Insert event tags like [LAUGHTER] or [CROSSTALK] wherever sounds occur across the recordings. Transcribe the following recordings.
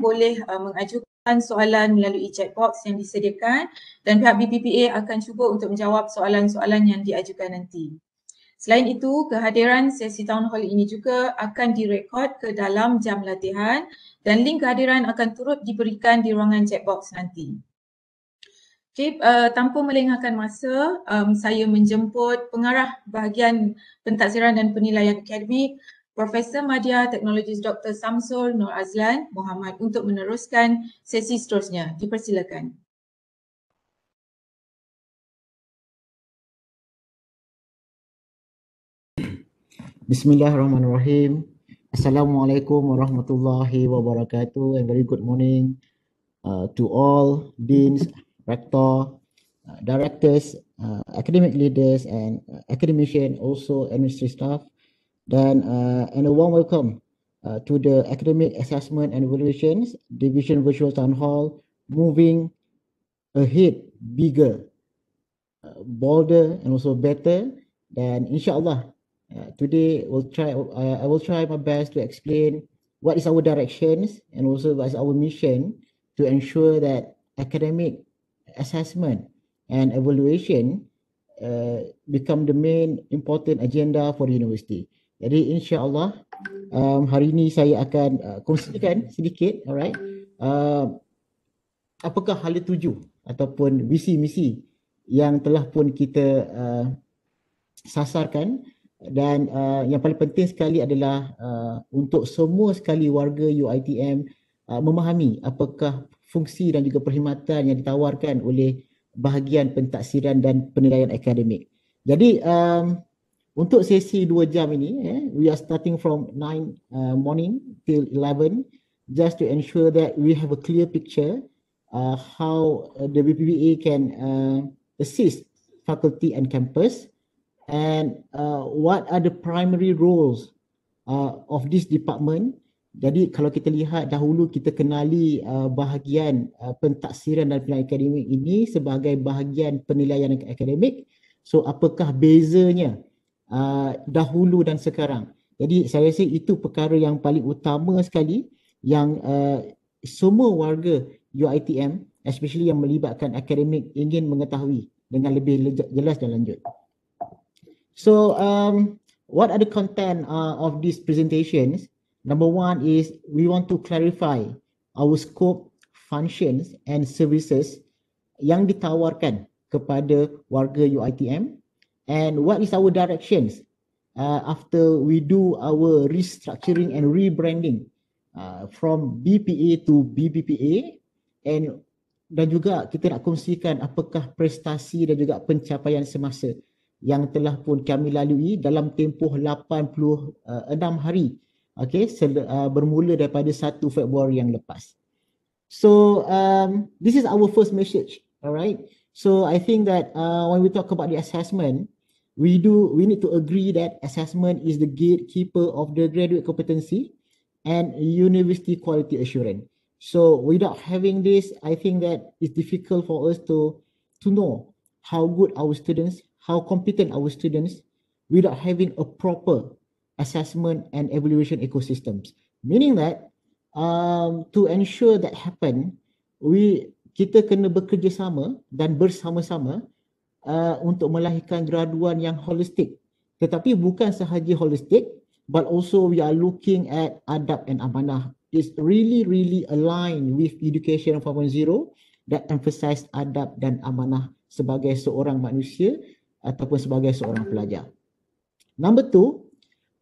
boleh uh, mengajukan soalan melalui chat box yang disediakan dan pihak BPPA akan cuba untuk menjawab soalan-soalan yang diajukan nanti. Selain itu, kehadiran sesi town hall ini juga akan direkod ke dalam jam latihan dan link kehadiran akan turut diberikan di ruangan chat box nanti. Okay, uh, tanpa melengahkan masa, um, saya menjemput pengarah bahagian pentadsiran dan penilaian akademik Profesor Madya Teknologis Dr. Samsul Nur Azlan Muhammad untuk meneruskan sesi seterusnya. Dipersilakan. Bismillahirrahmanirrahim. Assalamualaikum warahmatullahi wabarakatuh and very good morning uh, to all deans, rector, uh, directors, uh, academic leaders and uh, academician also administrative staff. Then, uh, and a warm welcome uh, to the Academic Assessment and Evaluations Division Virtual Town Hall, moving ahead bigger, uh, bolder, and also better. Then, inshallah, today we'll try. I will try my best to explain what is our directions and also what is our mission to ensure that academic assessment and evaluation uh, become the main important agenda for the university. Jadi insya-Allah um, hari ini saya akan uh, kongsikan sedikit alright. Uh, apakah hal tuju ataupun visi misi yang telah pun kita uh, sasarkan dan uh, yang paling penting sekali adalah uh, untuk semua sekali warga UiTM uh, memahami apakah fungsi dan juga perkhidmatan yang ditawarkan oleh bahagian pentaksiran dan penilaian akademik. Jadi um, untuk sesi 2 jam ini eh, we are starting from 9 uh, morning till 11 just to ensure that we have a clear picture uh, how uh, the BPBA can uh, assist faculty and campus and uh, what are the primary roles uh, of this department jadi kalau kita lihat dahulu kita kenali uh, bahagian uh, pentaksiran dan penilaian akademik ini sebagai bahagian penilaian akademik so apakah bezanya Ah, dahulu dan sekarang. Jadi saya rasa itu perkara yang paling utama sekali yang uh, semua warga UITM especially yang melibatkan akademik ingin mengetahui dengan lebih jelas dan lanjut. So um what are the content uh, of this presentations? Number one is we want to clarify our scope, functions and services yang ditawarkan kepada warga UITM and what is our directions uh, after we do our restructuring and rebranding uh, from BPA to BBPA and dan juga kita nak kongsikan apakah prestasi dan juga pencapaian semasa yang telah pun kami lalui dalam tempoh 86 uh, hari okay, sel- uh, bermula daripada 1 Februari yang lepas so um, this is our first message alright so I think that uh, when we talk about the assessment we do we need to agree that assessment is the gatekeeper of the graduate competency and university quality assurance so without having this i think that it's difficult for us to to know how good our students how competent our students without having a proper assessment and evaluation ecosystems meaning that um, to ensure that happen we kita kena bekerjasama dan bersama-sama Uh, untuk melahirkan graduan yang holistik. Tetapi bukan sahaja holistik but also we are looking at adab and amanah. It's really really aligned with education 4.0 that emphasize adab dan amanah sebagai seorang manusia ataupun sebagai seorang pelajar. Number two,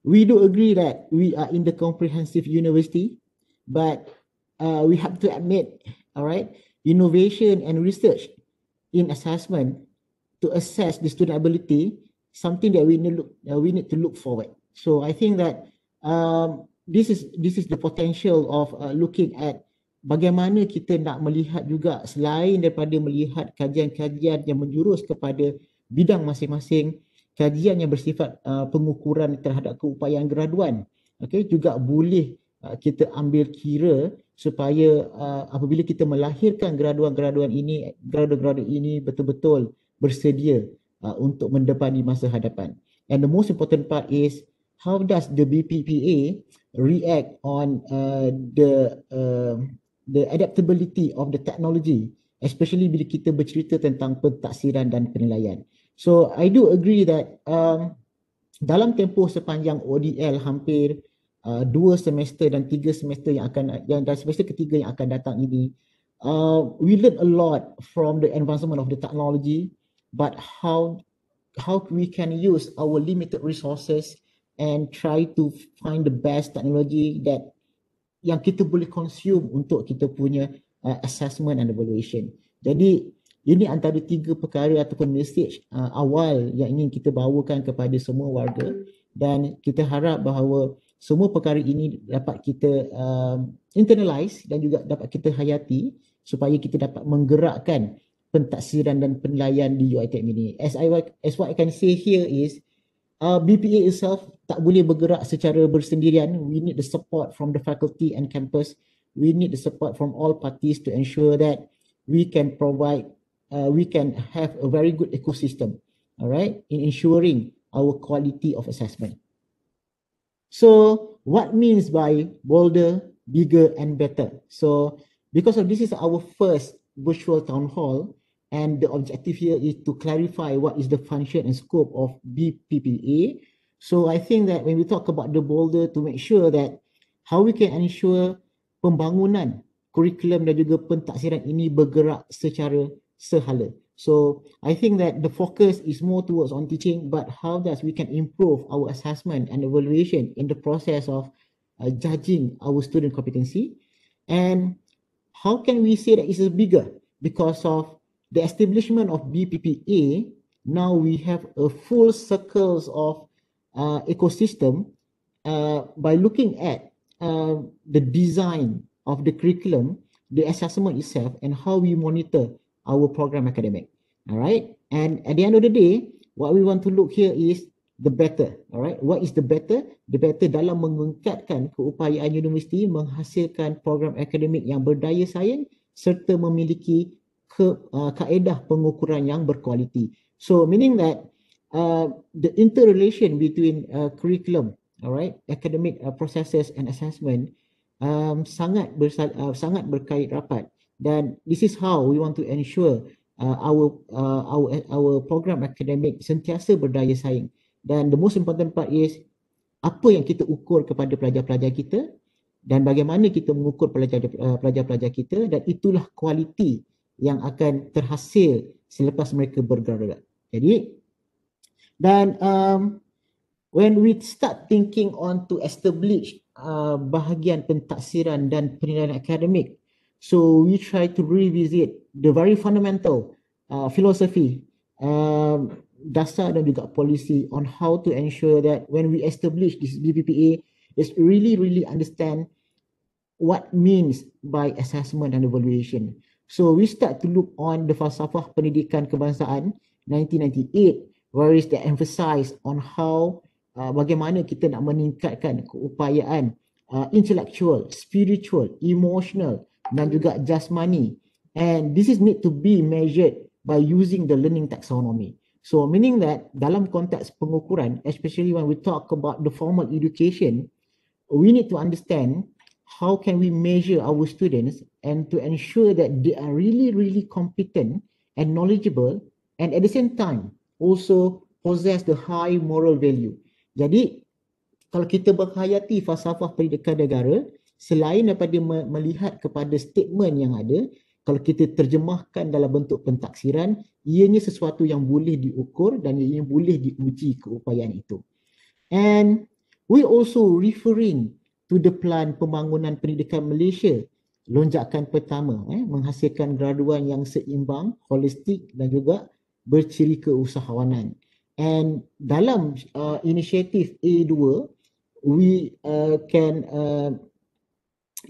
we do agree that we are in the comprehensive university but uh, we have to admit, all right, innovation and research in assessment to assess the student ability, something that we need, look, uh, we need to look forward. So I think that um, this is this is the potential of uh, looking at bagaimana kita nak melihat juga selain daripada melihat kajian-kajian yang menjurus kepada bidang masing-masing, kajian yang bersifat uh, pengukuran terhadap keupayaan graduan, okay, juga boleh uh, kita ambil kira supaya uh, apabila kita melahirkan graduan-graduan ini, graduan-graduan ini betul-betul bersedia uh, untuk mendepani masa hadapan. And the most important part is how does the BPPA react on uh, the uh, the adaptability of the technology especially bila kita bercerita tentang pentaksiran dan penilaian. So I do agree that um, dalam tempoh sepanjang ODL hampir uh, dua semester dan tiga semester yang akan yang dan semester ketiga yang akan datang ini uh, we learn a lot from the advancement of the technology but how how we can use our limited resources and try to find the best technology that yang kita boleh consume untuk kita punya uh, assessment and evaluation. Jadi ini antara tiga perkara ataupun message uh, awal yang ingin kita bawakan kepada semua warga dan kita harap bahawa semua perkara ini dapat kita uh, internalize dan juga dapat kita hayati supaya kita dapat menggerakkan pentaksiran dan penilaian di UiTech ini. As I as what I can say here is uh, BPA itself tak boleh bergerak secara bersendirian. We need the support from the faculty and campus. We need the support from all parties to ensure that we can provide, uh, we can have a very good ecosystem, all right, in ensuring our quality of assessment. So what means by bolder, bigger and better? So because of this is our first virtual town hall, and the objective here is to clarify what is the function and scope of BPPA. So I think that when we talk about the boulder to make sure that how we can ensure pembangunan kurikulum dan juga pentaksiran ini bergerak secara sehala. So I think that the focus is more towards on teaching but how does we can improve our assessment and evaluation in the process of uh, judging our student competency and how can we say that it's bigger because of the establishment of BPPA, now we have a full circles of uh, ecosystem uh, by looking at uh, the design of the curriculum, the assessment itself, and how we monitor our program academic. All right. And at the end of the day, what we want to look here is the better. All right. What is the better? The better dalam mengungkapkan keupayaan universiti menghasilkan program akademik yang berdaya saing serta memiliki ke uh, kaedah pengukuran yang berkualiti. So meaning that uh, the interrelation between uh, curriculum, alright, academic uh, processes and assessment um, sangat bersal, uh, sangat berkait rapat. Dan this is how we want to ensure uh, our uh, our our program academic sentiasa berdaya saing. Dan the most important part is apa yang kita ukur kepada pelajar-pelajar kita dan bagaimana kita mengukur uh, pelajar-pelajar kita dan itulah kualiti yang akan terhasil selepas mereka bergerak. Jadi dan um, when we start thinking on to establish uh, bahagian pentaksiran dan penilaian akademik, so we try to revisit the very fundamental uh, philosophy um, dasar dan juga policy on how to ensure that when we establish this BPPA is really really understand what means by assessment and evaluation. So we start to look on the falsafah pendidikan kebangsaan 1998 where is the emphasize on how uh, bagaimana kita nak meningkatkan keupayaan uh, intellectual, spiritual, emotional dan juga jasmani and this is need to be measured by using the learning taxonomy. So meaning that dalam konteks pengukuran especially when we talk about the formal education we need to understand how can we measure our students and to ensure that they are really really competent and knowledgeable and at the same time also possess the high moral value jadi kalau kita berhayati falsafah pendidikan negara selain daripada melihat kepada statement yang ada kalau kita terjemahkan dalam bentuk pentaksiran ianya sesuatu yang boleh diukur dan ianya boleh diuji keupayaan itu and we also referring to the plan pembangunan pendidikan Malaysia lonjakan pertama eh, menghasilkan graduan yang seimbang, holistik dan juga berciri keusahawanan. And dalam uh, inisiatif A2, we uh, can uh,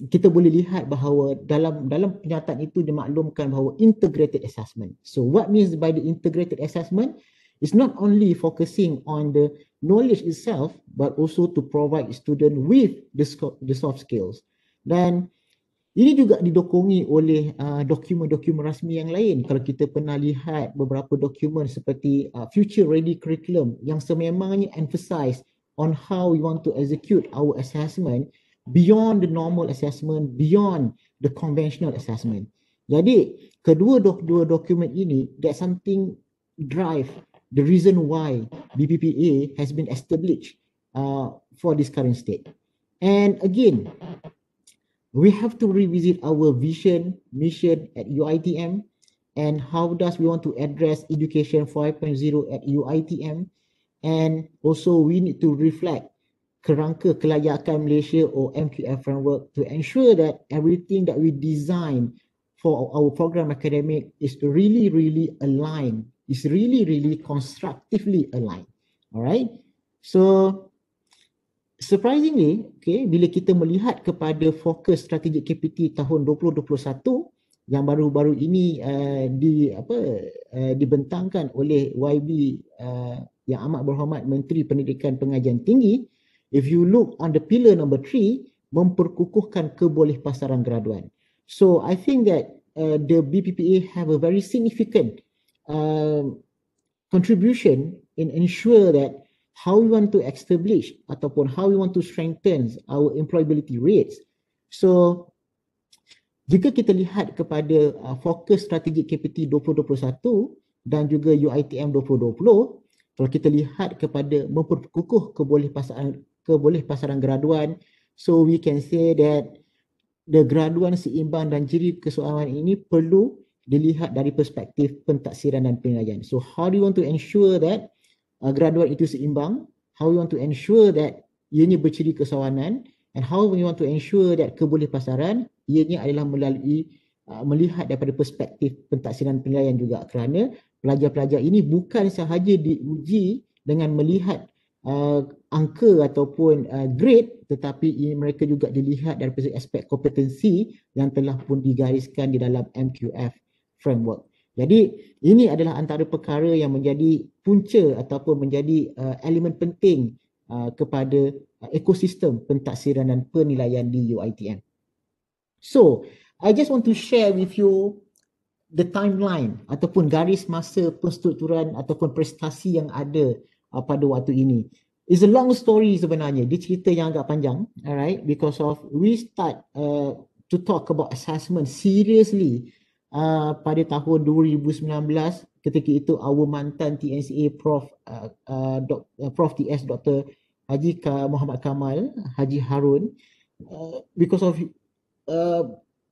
kita boleh lihat bahawa dalam dalam pernyataan itu dimaklumkan bahawa integrated assessment. So what means by the integrated assessment? It's not only focusing on the knowledge itself, but also to provide student with the, the soft skills. Then ini juga didokongi oleh uh, dokumen-dokumen uh, rasmi yang lain. Kalau kita pernah lihat beberapa dokumen seperti uh, Future Ready Curriculum yang sememangnya emphasize on how we want to execute our assessment beyond the normal assessment, beyond the conventional assessment. Jadi kedua-dua dokumen ini that something drive the reason why BPPA has been established uh, for this current state. And again, we have to revisit our vision, mission at UITM, and how does we want to address education 5.0 at UITM. And also we need to reflect kerangka kelayakan Malaysia or MQF framework to ensure that everything that we design for our program academic is really, really aligned is really really constructively aligned alright so surprisingly okay bila kita melihat kepada fokus strategik KPT tahun 2021 yang baru-baru ini uh, di apa uh, dibentangkan oleh YB uh, yang amat berhormat Menteri Pendidikan Pengajian Tinggi if you look on the pillar number three, memperkukuhkan keboleh pasaran graduan so i think that uh, the BPPA have a very significant um, contribution in ensure that how we want to establish ataupun how we want to strengthen our employability rates. So jika kita lihat kepada uh, fokus strategi KPT 2021 dan juga UITM 2020, kalau kita lihat kepada memperkukuh keboleh pasaran keboleh pasaran graduan, so we can say that the graduan seimbang dan jiri kesuaman ini perlu dilihat dari perspektif pentaksiran dan pengajian. So how do you want to ensure that uh, graduate itu seimbang? How you want to ensure that ianya berciri kesawanan? And how you want to ensure that keboleh pasaran ianya adalah melalui uh, melihat daripada perspektif pentaksiran pengajian juga kerana pelajar-pelajar ini bukan sahaja diuji dengan melihat uh, angka ataupun uh, grade tetapi mereka juga dilihat daripada aspek kompetensi yang telah pun digariskan di dalam MQF framework. Jadi ini adalah antara perkara yang menjadi punca ataupun menjadi uh, elemen penting uh, kepada uh, ekosistem pentaksiran dan penilaian di UiTM. So, I just want to share with you the timeline ataupun garis masa penstrukturan ataupun prestasi yang ada uh, pada waktu ini. It's a long story sebenarnya. Dia cerita yang agak panjang, alright? Because of we start uh, to talk about assessment seriously uh, pada tahun 2019 ketika itu awal mantan TNCA Prof uh, ah, uh, ah, Dok, uh, Prof TS Dr Haji Muhammad Kamal Haji Harun uh, because of uh,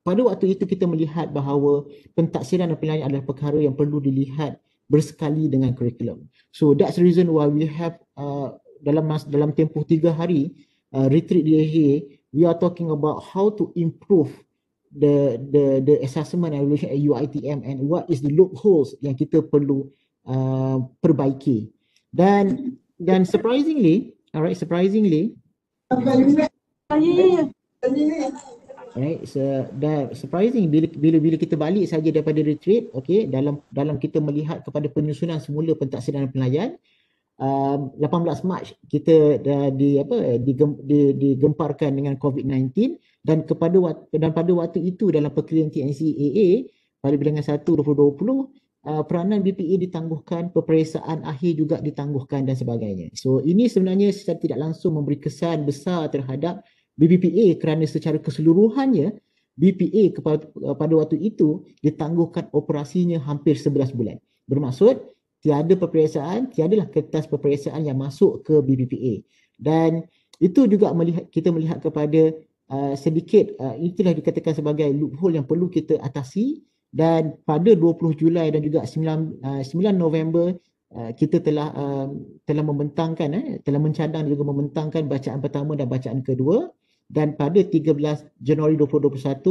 pada waktu itu kita melihat bahawa pentaksiran dan penilaian adalah perkara yang perlu dilihat bersekali dengan kurikulum. So that's the reason why we have uh, dalam mas- dalam tempoh tiga hari uh, retreat di AHA, we are talking about how to improve the the the assessment evaluation at UITM and what is the loopholes yang kita perlu uh, perbaiki. Dan dan surprisingly, alright, surprisingly. Yeah. Ya, ya. Right, so dan surprising bila bila bila kita balik saja daripada retreat, okay, dalam dalam kita melihat kepada penyusunan semula pentaksiran dan penilaian, um, 18 Mac kita dah di apa di, digemparkan dengan COVID-19 dan kepada dan pada waktu itu dalam perkiraan TNCAA pada bilangan 1 2020 uh, peranan BPA ditangguhkan peperiksaan akhir juga ditangguhkan dan sebagainya. So ini sebenarnya secara tidak langsung memberi kesan besar terhadap BPPA kerana secara keseluruhannya BPA kepada, uh, pada waktu itu ditangguhkan operasinya hampir 11 bulan. Bermaksud tiada peperiksaan, tiadalah kertas peperiksaan yang masuk ke BBPA. Dan itu juga melihat kita melihat kepada Ah, sedikit uh, itulah dikatakan sebagai loophole yang perlu kita atasi dan pada 20 Julai dan juga 9 9 ah, November kita telah telah membentangkan eh, telah mencadang juga membentangkan bacaan pertama dan bacaan kedua dan pada 13 Januari 2021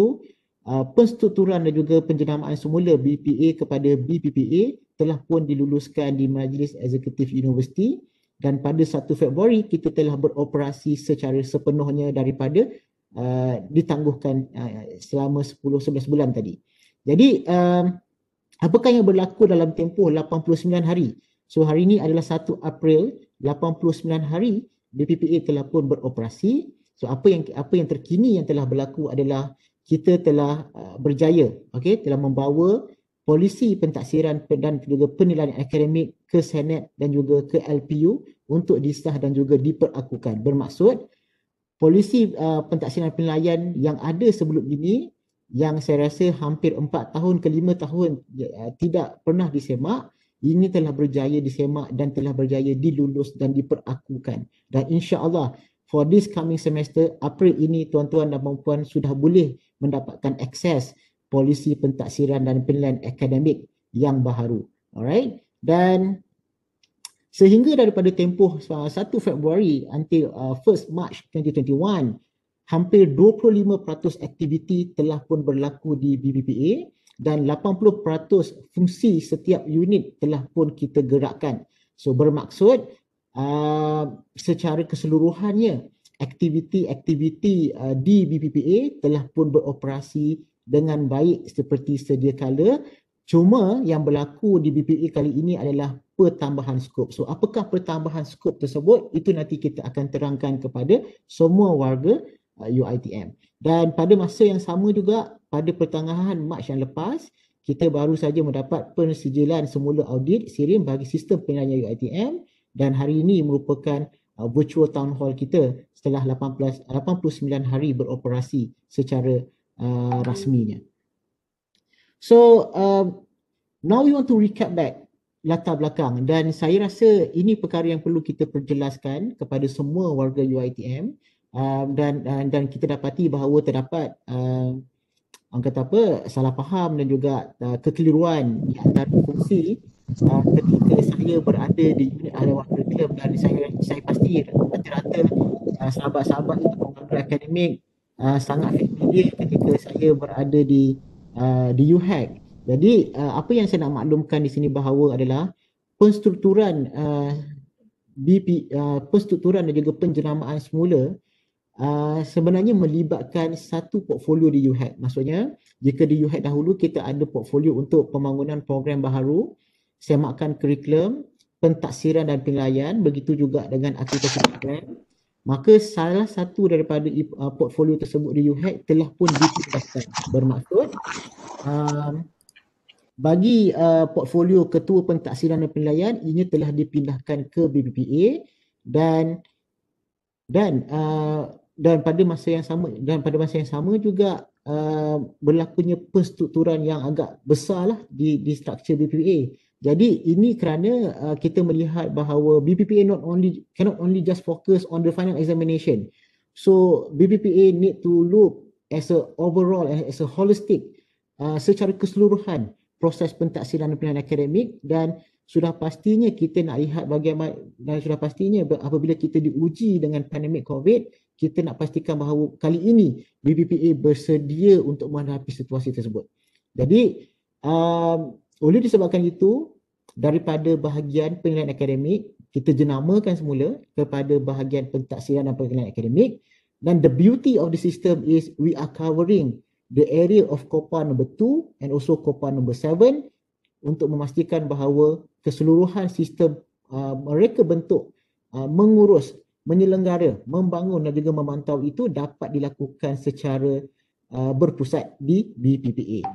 penstrukturan dan juga penjenamaan semula BPA kepada BPPA telah pun diluluskan di Majlis Eksekutif Universiti dan pada 1 Februari kita telah beroperasi secara sepenuhnya daripada uh, ditangguhkan uh, selama 10-11 bulan tadi. Jadi uh, apakah yang berlaku dalam tempoh 89 hari? So hari ini adalah 1 April, 89 hari BPPA telah pun beroperasi. So apa yang apa yang terkini yang telah berlaku adalah kita telah uh, berjaya okay, telah membawa polisi pentaksiran dan juga penilaian akademik ke Senat dan juga ke LPU untuk disah dan juga diperakukan. Bermaksud Polisi uh, pentaksiran penilaian yang ada sebelum ini yang saya rasa hampir 4 tahun ke 5 tahun ya, uh, tidak pernah disemak ini telah berjaya disemak dan telah berjaya dilulus dan diperakukan dan insya-Allah for this coming semester April ini tuan-tuan dan puan-puan sudah boleh mendapatkan akses polisi pentaksiran dan penilaian akademik yang baharu alright dan Sehingga daripada tempoh uh, 1 Februari until uh, 1 March 2021, hampir 25% aktiviti telah pun berlaku di BBPA dan 80% fungsi setiap unit telah pun kita gerakkan. So bermaksud uh, secara keseluruhannya aktiviti-aktiviti uh, di BBPA telah pun beroperasi dengan baik seperti sedia kala. Cuma yang berlaku di BPA kali ini adalah pertambahan skop. So apakah pertambahan skop tersebut? Itu nanti kita akan terangkan kepada semua warga uh, UiTM. Dan pada masa yang sama juga pada pertengahan Mac yang lepas, kita baru saja mendapat persetujuan semula audit SIRIM bagi sistem penilaian UiTM dan hari ini merupakan uh, virtual town hall kita setelah 18 89 hari beroperasi secara uh, rasminya. So um, now we want to recap back latar belakang dan saya rasa ini perkara yang perlu kita perjelaskan kepada semua warga UiTM um, dan uh, dan kita dapati bahawa terdapat uh, orang kata apa salah faham dan juga uh, kekeliruan di antara fungsi uh, ketika saya berada di unit ahli warga club dan saya saya pasti rata-rata uh, sahabat-sahabat itu pengambil akademik uh, sangat familiar ketika saya berada di uh, di UHAG e jadi uh, apa yang saya nak maklumkan di sini bahawa adalah penstrukturan uh, eh, BP uh, eh, penstrukturan dan juga penjenamaan semula Uh, sebenarnya melibatkan satu portfolio di UHAT. E Maksudnya, jika di UHAT e dahulu kita ada portfolio untuk pembangunan program baharu, semakan kurikulum, pentaksiran dan penilaian, begitu juga dengan aktiviti program, maka salah satu daripada uh, portfolio tersebut di UHAT e telah pun dipindahkan. Bermaksud, uh, bagi uh, portfolio ketua pentaksiran dan penilaian ini telah dipindahkan ke BBPA dan dan uh, dan pada masa yang sama dan pada masa yang sama juga uh, berlakunya penstrukturan yang agak besarlah di di struktur BPPA. Jadi ini kerana uh, kita melihat bahawa BPPA not only cannot only just focus on the final examination. So BPPA need to look as a overall as a holistic uh, secara keseluruhan proses pentaksiran dan penilaian akademik dan sudah pastinya kita nak lihat bagaimana dan sudah pastinya apabila kita diuji dengan pandemik COVID, kita nak pastikan bahawa kali ini BBPA bersedia untuk menghadapi situasi tersebut. Jadi, um, oleh disebabkan itu, daripada bahagian penilaian akademik, kita jenamakan semula kepada bahagian pentaksiran dan penilaian akademik dan the beauty of the system is we are covering the area of COPPA number 2 and also COPPA number 7 untuk memastikan bahawa keseluruhan sistem uh, mereka bentuk uh, mengurus menyelenggara membangun dan juga memantau itu dapat dilakukan secara uh, berpusat di BPPA.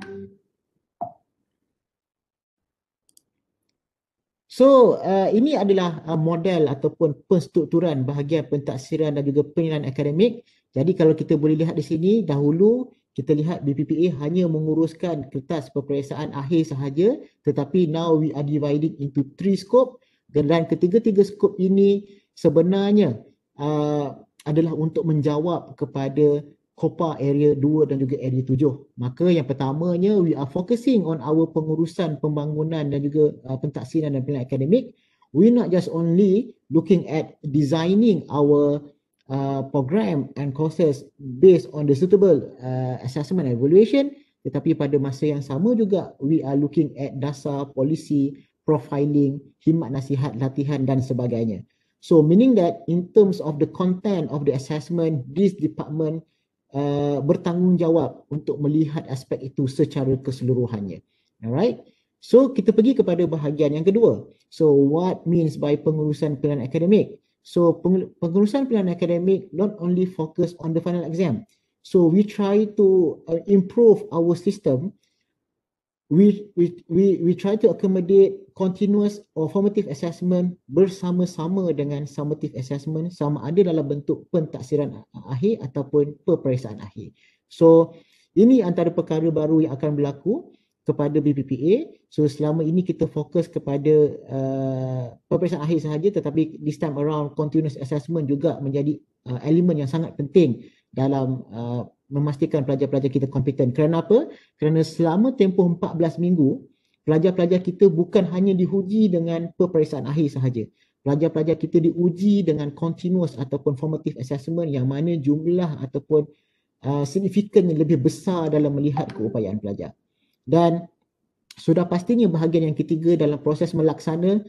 So uh, ini adalah uh, model ataupun penstrukturan bahagian pentaksiran dan juga penilaian akademik. Jadi kalau kita boleh lihat di sini dahulu kita lihat BPPA hanya menguruskan kertas peperiksaan akhir sahaja tetapi now we are dividing into three scope dan ketiga-tiga scope ini sebenarnya uh, adalah untuk menjawab kepada COPA area 2 dan juga area 7. Maka yang pertamanya we are focusing on our pengurusan pembangunan dan juga uh, pentaksiran dan pilihan akademik. We not just only looking at designing our Uh, program and courses based on the suitable uh, assessment evaluation tetapi pada masa yang sama juga we are looking at dasar policy profiling himat nasihat latihan dan sebagainya so meaning that in terms of the content of the assessment this department uh, bertanggungjawab untuk melihat aspek itu secara keseluruhannya alright so kita pergi kepada bahagian yang kedua so what means by pengurusan pelan akademik So pengurusan pilihan akademik not only focus on the final exam. So we try to uh, improve our system. We we we we try to accommodate continuous or formative assessment bersama-sama dengan summative assessment sama ada dalam bentuk pentaksiran akhir ataupun peperiksaan akhir. So ini antara perkara baru yang akan berlaku kepada BPPA. So selama ini kita fokus kepada uh, peperiksaan akhir sahaja tetapi this time around continuous assessment juga menjadi uh, elemen yang sangat penting dalam uh, memastikan pelajar-pelajar kita kompeten. Kerana apa? Kerana selama tempoh 14 minggu, pelajar-pelajar kita bukan hanya diuji dengan peperiksaan akhir sahaja. Pelajar-pelajar kita diuji dengan continuous ataupun formative assessment yang mana jumlah ataupun uh, significant lebih besar dalam melihat keupayaan pelajar dan sudah pastinya bahagian yang ketiga dalam proses melaksana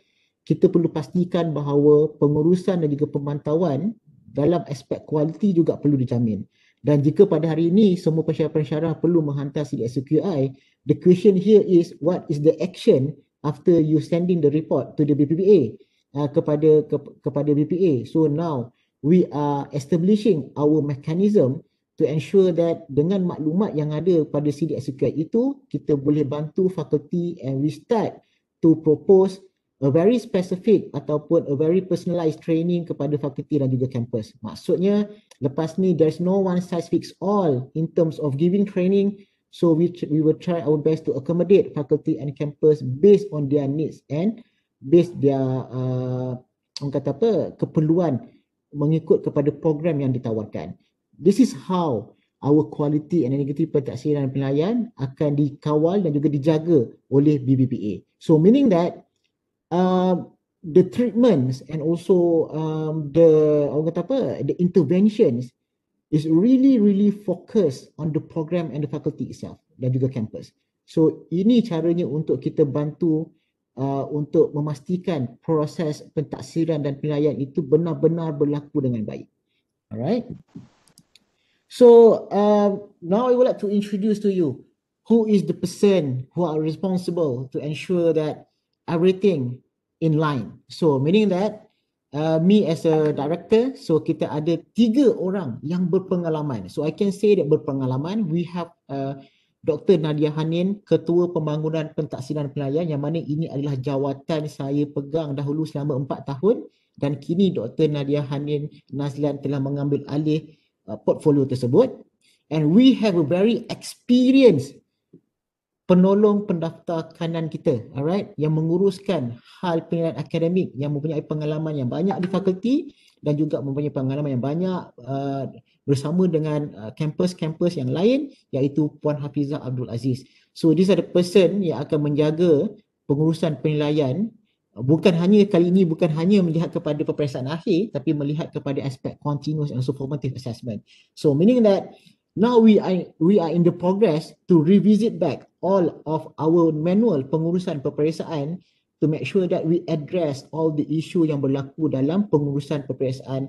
kita perlu pastikan bahawa pengurusan dan juga pemantauan dalam aspek kualiti juga perlu dijamin dan jika pada hari ini semua pensyarah-pensyarah perlu menghantar CDSQI the question here is what is the action after you sending the report to the BPPA uh, kepada ke, kepada BPA so now we are establishing our mechanism to ensure that dengan maklumat yang ada pada CDX Security itu, kita boleh bantu fakulti and we start to propose a very specific ataupun a very personalized training kepada fakulti dan juga campus. Maksudnya, lepas ni there's no one size fits all in terms of giving training So we we will try our best to accommodate faculty and campus based on their needs and based their uh, orang kata apa keperluan mengikut kepada program yang ditawarkan. This is how our quality and integrity protection dan penilaian akan dikawal dan juga dijaga oleh BBPA. So meaning that uh, the treatments and also um, the orang kata apa the interventions is really really focused on the program and the faculty itself dan juga campus. So ini caranya untuk kita bantu uh, untuk memastikan proses pentaksiran dan penilaian itu benar-benar berlaku dengan baik. Alright. So um, now I would like to introduce to you who is the person who are responsible to ensure that everything in line. So meaning that uh, me as a director, so kita ada tiga orang yang berpengalaman. So I can say that berpengalaman, we have uh, Dr. Nadia Hanin, Ketua Pembangunan Pentaksiran Penilaian yang mana ini adalah jawatan saya pegang dahulu selama empat tahun dan kini Dr. Nadia Hanin Nazlan telah mengambil alih Uh, portfolio tersebut and we have a very experienced penolong pendaftar kanan kita alright yang menguruskan hal penilaian akademik yang mempunyai pengalaman yang banyak di fakulti dan juga mempunyai pengalaman yang banyak uh, bersama dengan uh, kampus-kampus uh, yang lain iaitu Puan Hafizah Abdul Aziz. So this are the person yang akan menjaga pengurusan penilaian bukan hanya kali ini bukan hanya melihat kepada peperiksaan akhir tapi melihat kepada aspek continuous and also assessment so meaning that now we are we are in the progress to revisit back all of our manual pengurusan peperiksaan to make sure that we address all the issue yang berlaku dalam pengurusan peperiksaan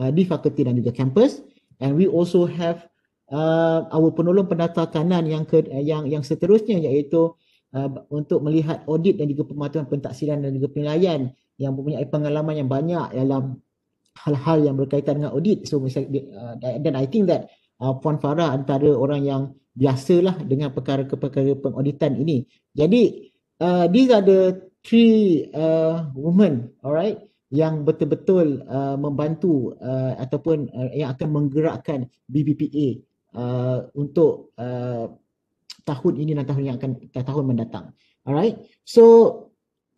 uh, di fakulti dan juga kampus and we also have uh, our penolong pendata kanan yang ke, yang yang seterusnya iaitu Uh, untuk melihat audit dan juga pematuhan pentaksiran dan juga penilaian yang mempunyai pengalaman yang banyak dalam hal-hal yang berkaitan dengan audit. So uh, dan uh, I think that uh, Puan Farah antara orang yang biasalah dengan perkara-perkara pengauditan ini. Jadi uh, these are the three uh, women, alright, yang betul-betul uh, membantu uh, ataupun uh, yang akan menggerakkan BBPA uh, untuk uh, tahun ini dan tahun yang akan tahun mendatang. Alright. So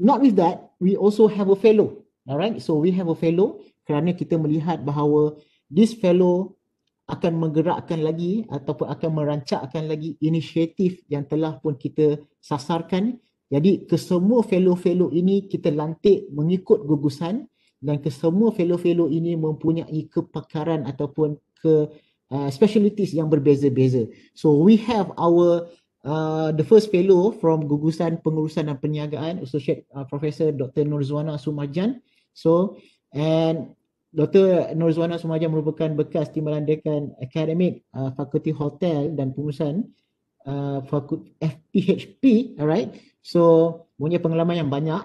not with that, we also have a fellow. Alright. So we have a fellow kerana kita melihat bahawa this fellow akan menggerakkan lagi ataupun akan merancakkan lagi inisiatif yang telah pun kita sasarkan. Jadi kesemua fellow-fellow ini kita lantik mengikut gugusan dan kesemua fellow-fellow ini mempunyai kepakaran ataupun ke Uh, specialities yang berbeza-beza. So we have our uh, the first fellow from gugusan pengurusan dan perniagaan associate uh, professor Dr Nurzwana Sumajan. So and Dr. Norzwana Sumajan merupakan bekas timbalan dekan akademik uh, Fakulti Hotel dan Pengurusan uh, Fakult- FPHP, alright. So, punya pengalaman yang banyak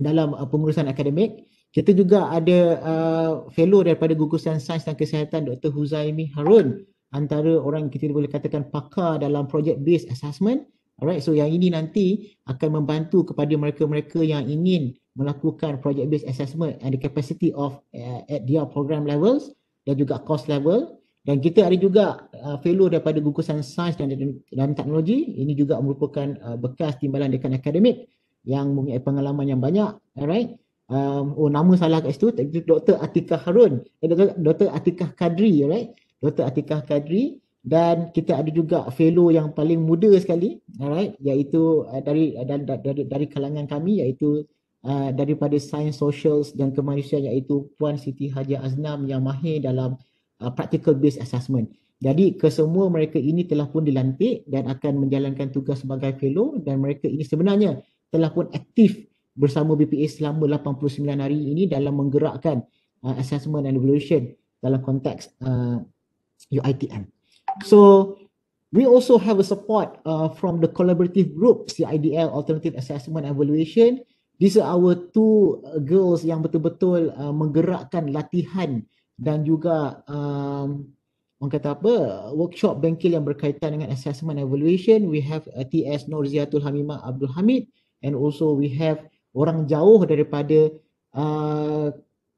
dalam uh, pengurusan akademik. Kita juga ada uh, fellow daripada gugusan sains dan kesihatan Dr. Huzaimi Harun antara orang kita boleh katakan pakar dalam project based assessment. Alright, so yang ini nanti akan membantu kepada mereka-mereka yang ingin melakukan project based assessment and the capacity of uh, at their program levels dan juga cost level. Dan kita ada juga uh, fellow daripada gugusan sains dan, dan teknologi. Ini juga merupakan uh, bekas timbalan dekan akademik yang mempunyai pengalaman yang banyak. Alright um, oh nama salah kat situ Dr. Atikah Harun eh, Dr. Atikah Kadri right Dr. Atikah Kadri dan kita ada juga fellow yang paling muda sekali alright iaitu uh, dari, uh, dari, dari dari kalangan kami iaitu uh, daripada sains sosial dan kemanusiaan iaitu Puan Siti Haja Aznam yang mahir dalam uh, practical based assessment jadi kesemua mereka ini telah pun dilantik dan akan menjalankan tugas sebagai fellow dan mereka ini sebenarnya telah pun aktif bersama BPA selama 89 hari ini dalam menggerakkan uh, assessment and evaluation dalam konteks uh, UITM. So we also have a support uh, from the collaborative group CIDL Alternative Assessment and Evaluation. These are our two uh, girls yang betul-betul uh, menggerakkan latihan dan juga um, orang kata apa workshop bengkel yang berkaitan dengan assessment and evaluation. We have uh, TS Norziatul Hamimah Abdul Hamid and also we have orang jauh daripada uh,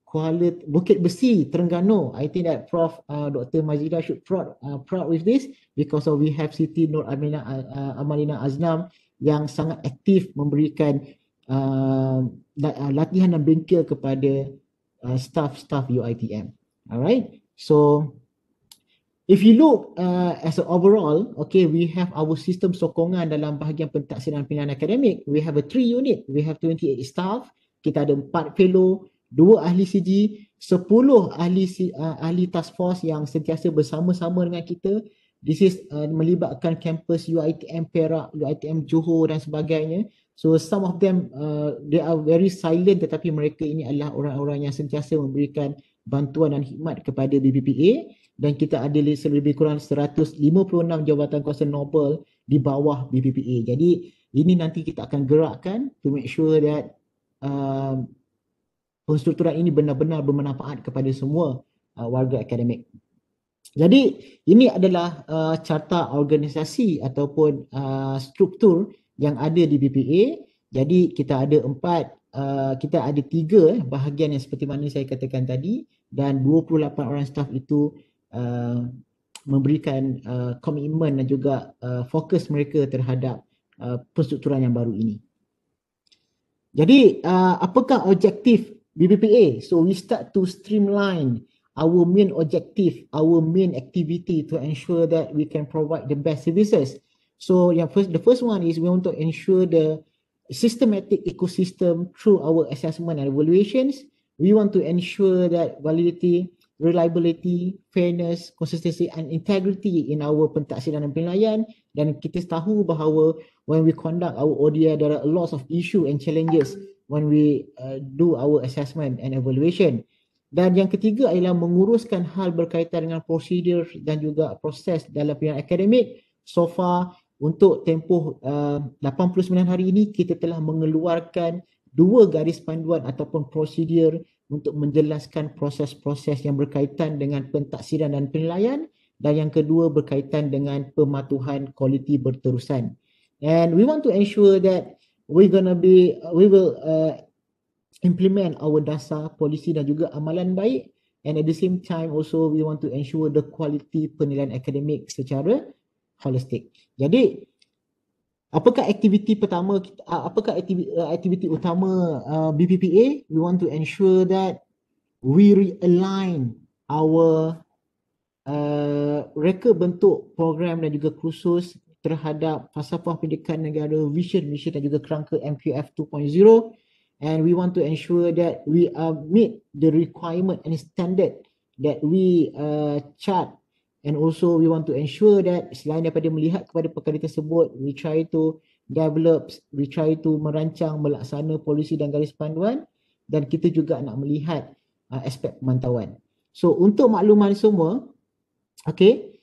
Kuala Bukit Besi Terengganu I think that Prof uh, Dr Majida should proud uh, proud with this because we have Siti Nur Amina uh, Amalina Aznam yang sangat aktif memberikan uh, uh latihan dan bengkel kepada uh, staff-staff UITM alright so If you look uh, as an overall, okay, we have our system sokongan dalam bahagian pentaksiran pilihan akademik. We have a three unit. We have 28 staff. Kita ada empat fellow, dua ahli CG, sepuluh ahli uh, ahli task force yang sentiasa bersama-sama dengan kita. This is uh, melibatkan campus UITM Perak, UITM Johor dan sebagainya. So some of them, uh, they are very silent tetapi mereka ini adalah orang-orang yang sentiasa memberikan bantuan dan hikmat kepada BBPA dan kita ada lebih kurang 156 jawatan kuasa nobel di bawah BPPA. Jadi ini nanti kita akan gerakkan to make sure that uh, penstrukturan ini benar-benar bermanfaat kepada semua uh, warga akademik. Jadi ini adalah uh, carta organisasi ataupun uh, struktur yang ada di BPA. Jadi kita ada empat, uh, kita ada tiga bahagian yang seperti mana saya katakan tadi dan 28 orang staff itu uh, memberikan uh, komitmen dan juga uh, fokus mereka terhadap uh, penstrukturan yang baru ini. Jadi uh, apakah objektif BBPA? So we start to streamline our main objective, our main activity to ensure that we can provide the best services. So yeah, first, the first one is we want to ensure the systematic ecosystem through our assessment and evaluations. We want to ensure that validity reliability, fairness, consistency and integrity in our pentaksiran dan penilaian dan kita tahu bahawa when we conduct our ODI there are lots of issue and challenges when we uh, do our assessment and evaluation. Dan yang ketiga ialah menguruskan hal berkaitan dengan prosedur dan juga proses dalam penilaian akademik. So far untuk tempoh uh, 89 hari ini kita telah mengeluarkan dua garis panduan ataupun prosedur untuk menjelaskan proses-proses yang berkaitan dengan pentaksiran dan penilaian dan yang kedua berkaitan dengan pematuhan kualiti berterusan. And we want to ensure that we're going to be we will uh, implement our dasar polisi dan juga amalan baik and at the same time also we want to ensure the quality penilaian akademik secara holistik. Jadi apakah aktiviti pertama kita, apakah aktiviti, aktiviti utama uh, BPPA we want to ensure that we realign our uh, reka bentuk program dan juga kursus terhadap falsafah pendidikan negara vision mission dan juga kerangka MQF 2.0 and we want to ensure that we uh, meet the requirement and standard that we uh, chart And also we want to ensure that selain daripada melihat kepada perkara tersebut, we try to develop, we try to merancang, melaksana polisi dan garis panduan dan kita juga nak melihat uh, aspek pemantauan. So untuk makluman semua, okay,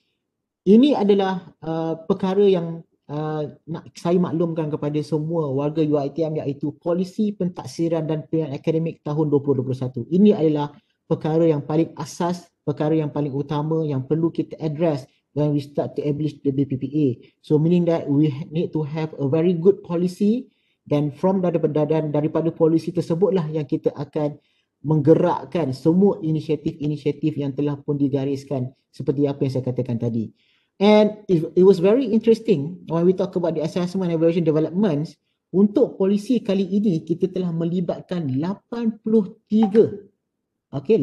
ini adalah uh, perkara yang uh, nak saya maklumkan kepada semua warga UITM iaitu polisi pentaksiran dan pilihan akademik tahun 2021. Ini adalah perkara yang paling asas perkara yang paling utama yang perlu kita address when we start to establish the BPPA. So meaning that we need to have a very good policy dan from dari dan daripada polisi tersebutlah yang kita akan menggerakkan semua inisiatif-inisiatif yang telah pun digariskan seperti apa yang saya katakan tadi. And it, it was very interesting when we talk about the assessment and evaluation developments untuk polisi kali ini kita telah melibatkan 83 okay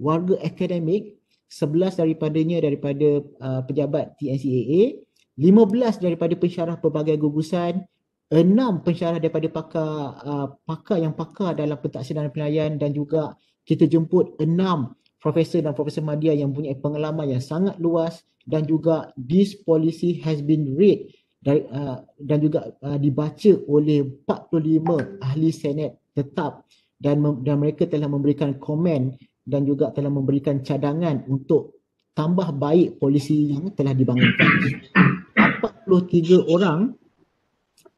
warga akademik 11 daripadanya daripada uh, pejabat TNCAA 15 daripada pensyarah pelbagai gugusan 6 pensyarah daripada pakar uh, pakar yang pakar dalam pentaksiran penilaian dan juga kita jemput 6 profesor dan profesor media yang punya pengalaman yang sangat luas dan juga this policy has been read dari, uh, dan juga uh, dibaca oleh 45 ahli senat tetap dan, dan mereka telah memberikan komen dan juga telah memberikan cadangan untuk tambah baik polisi yang telah dibangunkan. 43 orang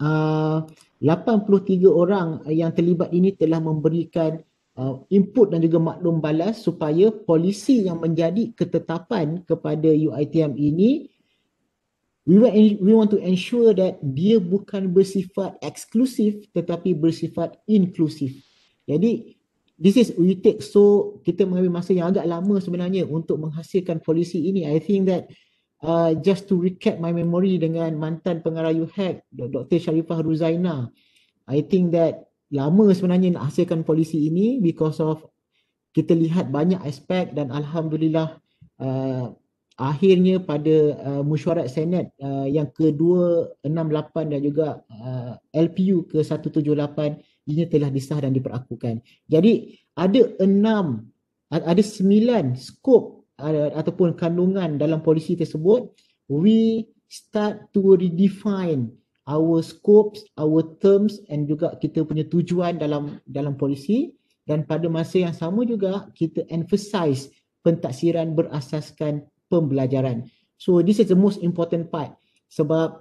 uh, 83 orang yang terlibat ini telah memberikan uh, input dan juga maklum balas supaya polisi yang menjadi ketetapan kepada UITM ini we we want to ensure that dia bukan bersifat eksklusif tetapi bersifat inklusif. Jadi this is we take so kita mengambil masa yang agak lama sebenarnya untuk menghasilkan polisi ini i think that uh, just to recap my memory dengan mantan pengarah UHAC Dr. Sharifah Ruzaina I think that lama sebenarnya nak hasilkan polisi ini because of kita lihat banyak aspek dan Alhamdulillah uh, akhirnya pada uh, mesyuarat Senat uh, yang ke-268 dan juga uh, LPU ke-178 uh, ini telah disah dan diperakukan. Jadi ada enam, ada sembilan skop ataupun kandungan dalam polisi tersebut. We start to redefine our scopes, our terms and juga kita punya tujuan dalam dalam polisi dan pada masa yang sama juga kita emphasize pentaksiran berasaskan pembelajaran. So this is the most important part sebab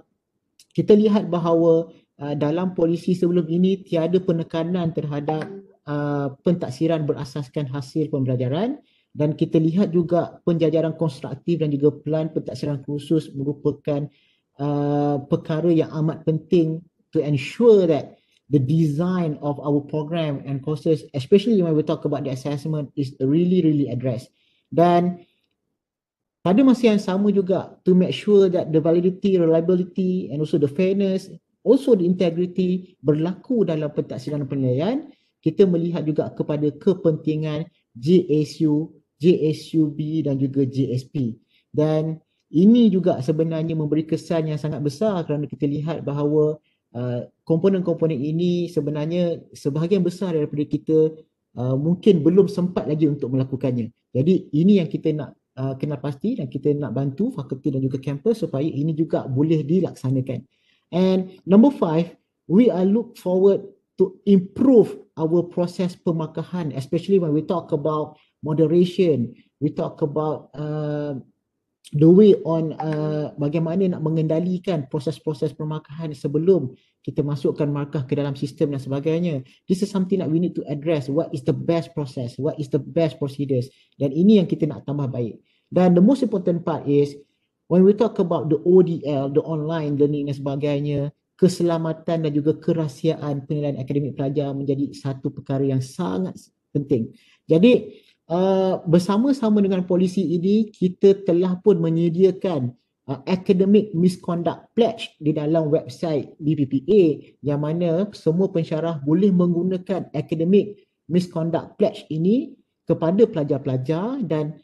kita lihat bahawa Ah, dalam polisi sebelum ini tiada penekanan terhadap uh, pentaksiran berasaskan hasil pembelajaran dan kita lihat juga penjajaran konstruktif dan juga pelan pentaksiran khusus merupakan uh, perkara yang amat penting to ensure that the design of our program and courses especially when we talk about the assessment is really really addressed dan pada masa yang sama juga to make sure that the validity, reliability and also the fairness unsur integriti berlaku dalam pentaksiran penilaian, kita melihat juga kepada kepentingan JSU, JSUB dan juga JSP. Dan ini juga sebenarnya memberi kesan yang sangat besar kerana kita lihat bahawa uh, komponen-komponen ini sebenarnya sebahagian besar daripada kita uh, mungkin belum sempat lagi untuk melakukannya. Jadi ini yang kita nak uh, kenal pasti dan kita nak bantu fakulti dan juga kampus supaya ini juga boleh dilaksanakan. And number five, we are look forward to improve our process pemakahan, especially when we talk about moderation. We talk about uh, the way on uh, bagaimana nak mengendalikan proses-proses pemakahan sebelum kita masukkan markah ke dalam sistem dan sebagainya. This is something that we need to address. What is the best process? What is the best procedures? Dan ini yang kita nak tambah baik. Dan the most important part is when we talk about the ODL, the online learning dan sebagainya, keselamatan dan juga kerahsiaan penilaian akademik pelajar menjadi satu perkara yang sangat penting. Jadi uh, bersama-sama dengan polisi ini, e kita telah pun menyediakan uh, academic misconduct pledge di dalam website BPPA yang mana semua pensyarah boleh menggunakan academic misconduct pledge ini kepada pelajar-pelajar dan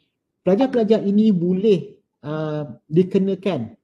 pelajar-pelajar ini boleh Uh, dikenakan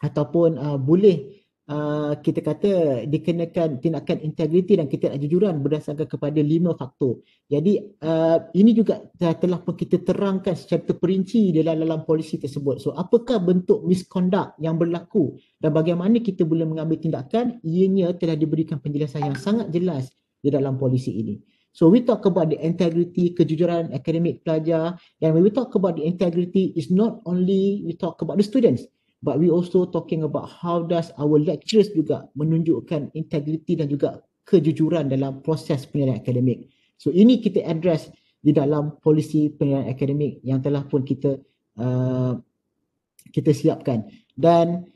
ataupun uh, boleh uh, kita kata dikenakan tindakan integriti dan kita jujuran berdasarkan kepada lima faktor. Jadi uh, ini juga telah pun kita terangkan secara terperinci dalam dalam polisi tersebut. So apakah bentuk misconduct yang berlaku dan bagaimana kita boleh mengambil tindakan? Ianya telah diberikan penjelasan yang sangat jelas di dalam polisi ini. So we talk about the integrity, kejujuran akademik pelajar and when we talk about the integrity it's not only we talk about the students but we also talking about how does our lecturers juga menunjukkan integriti dan juga kejujuran dalam proses penilaian akademik. So ini kita address di dalam polisi penilaian akademik yang telah pun kita uh, kita siapkan. Dan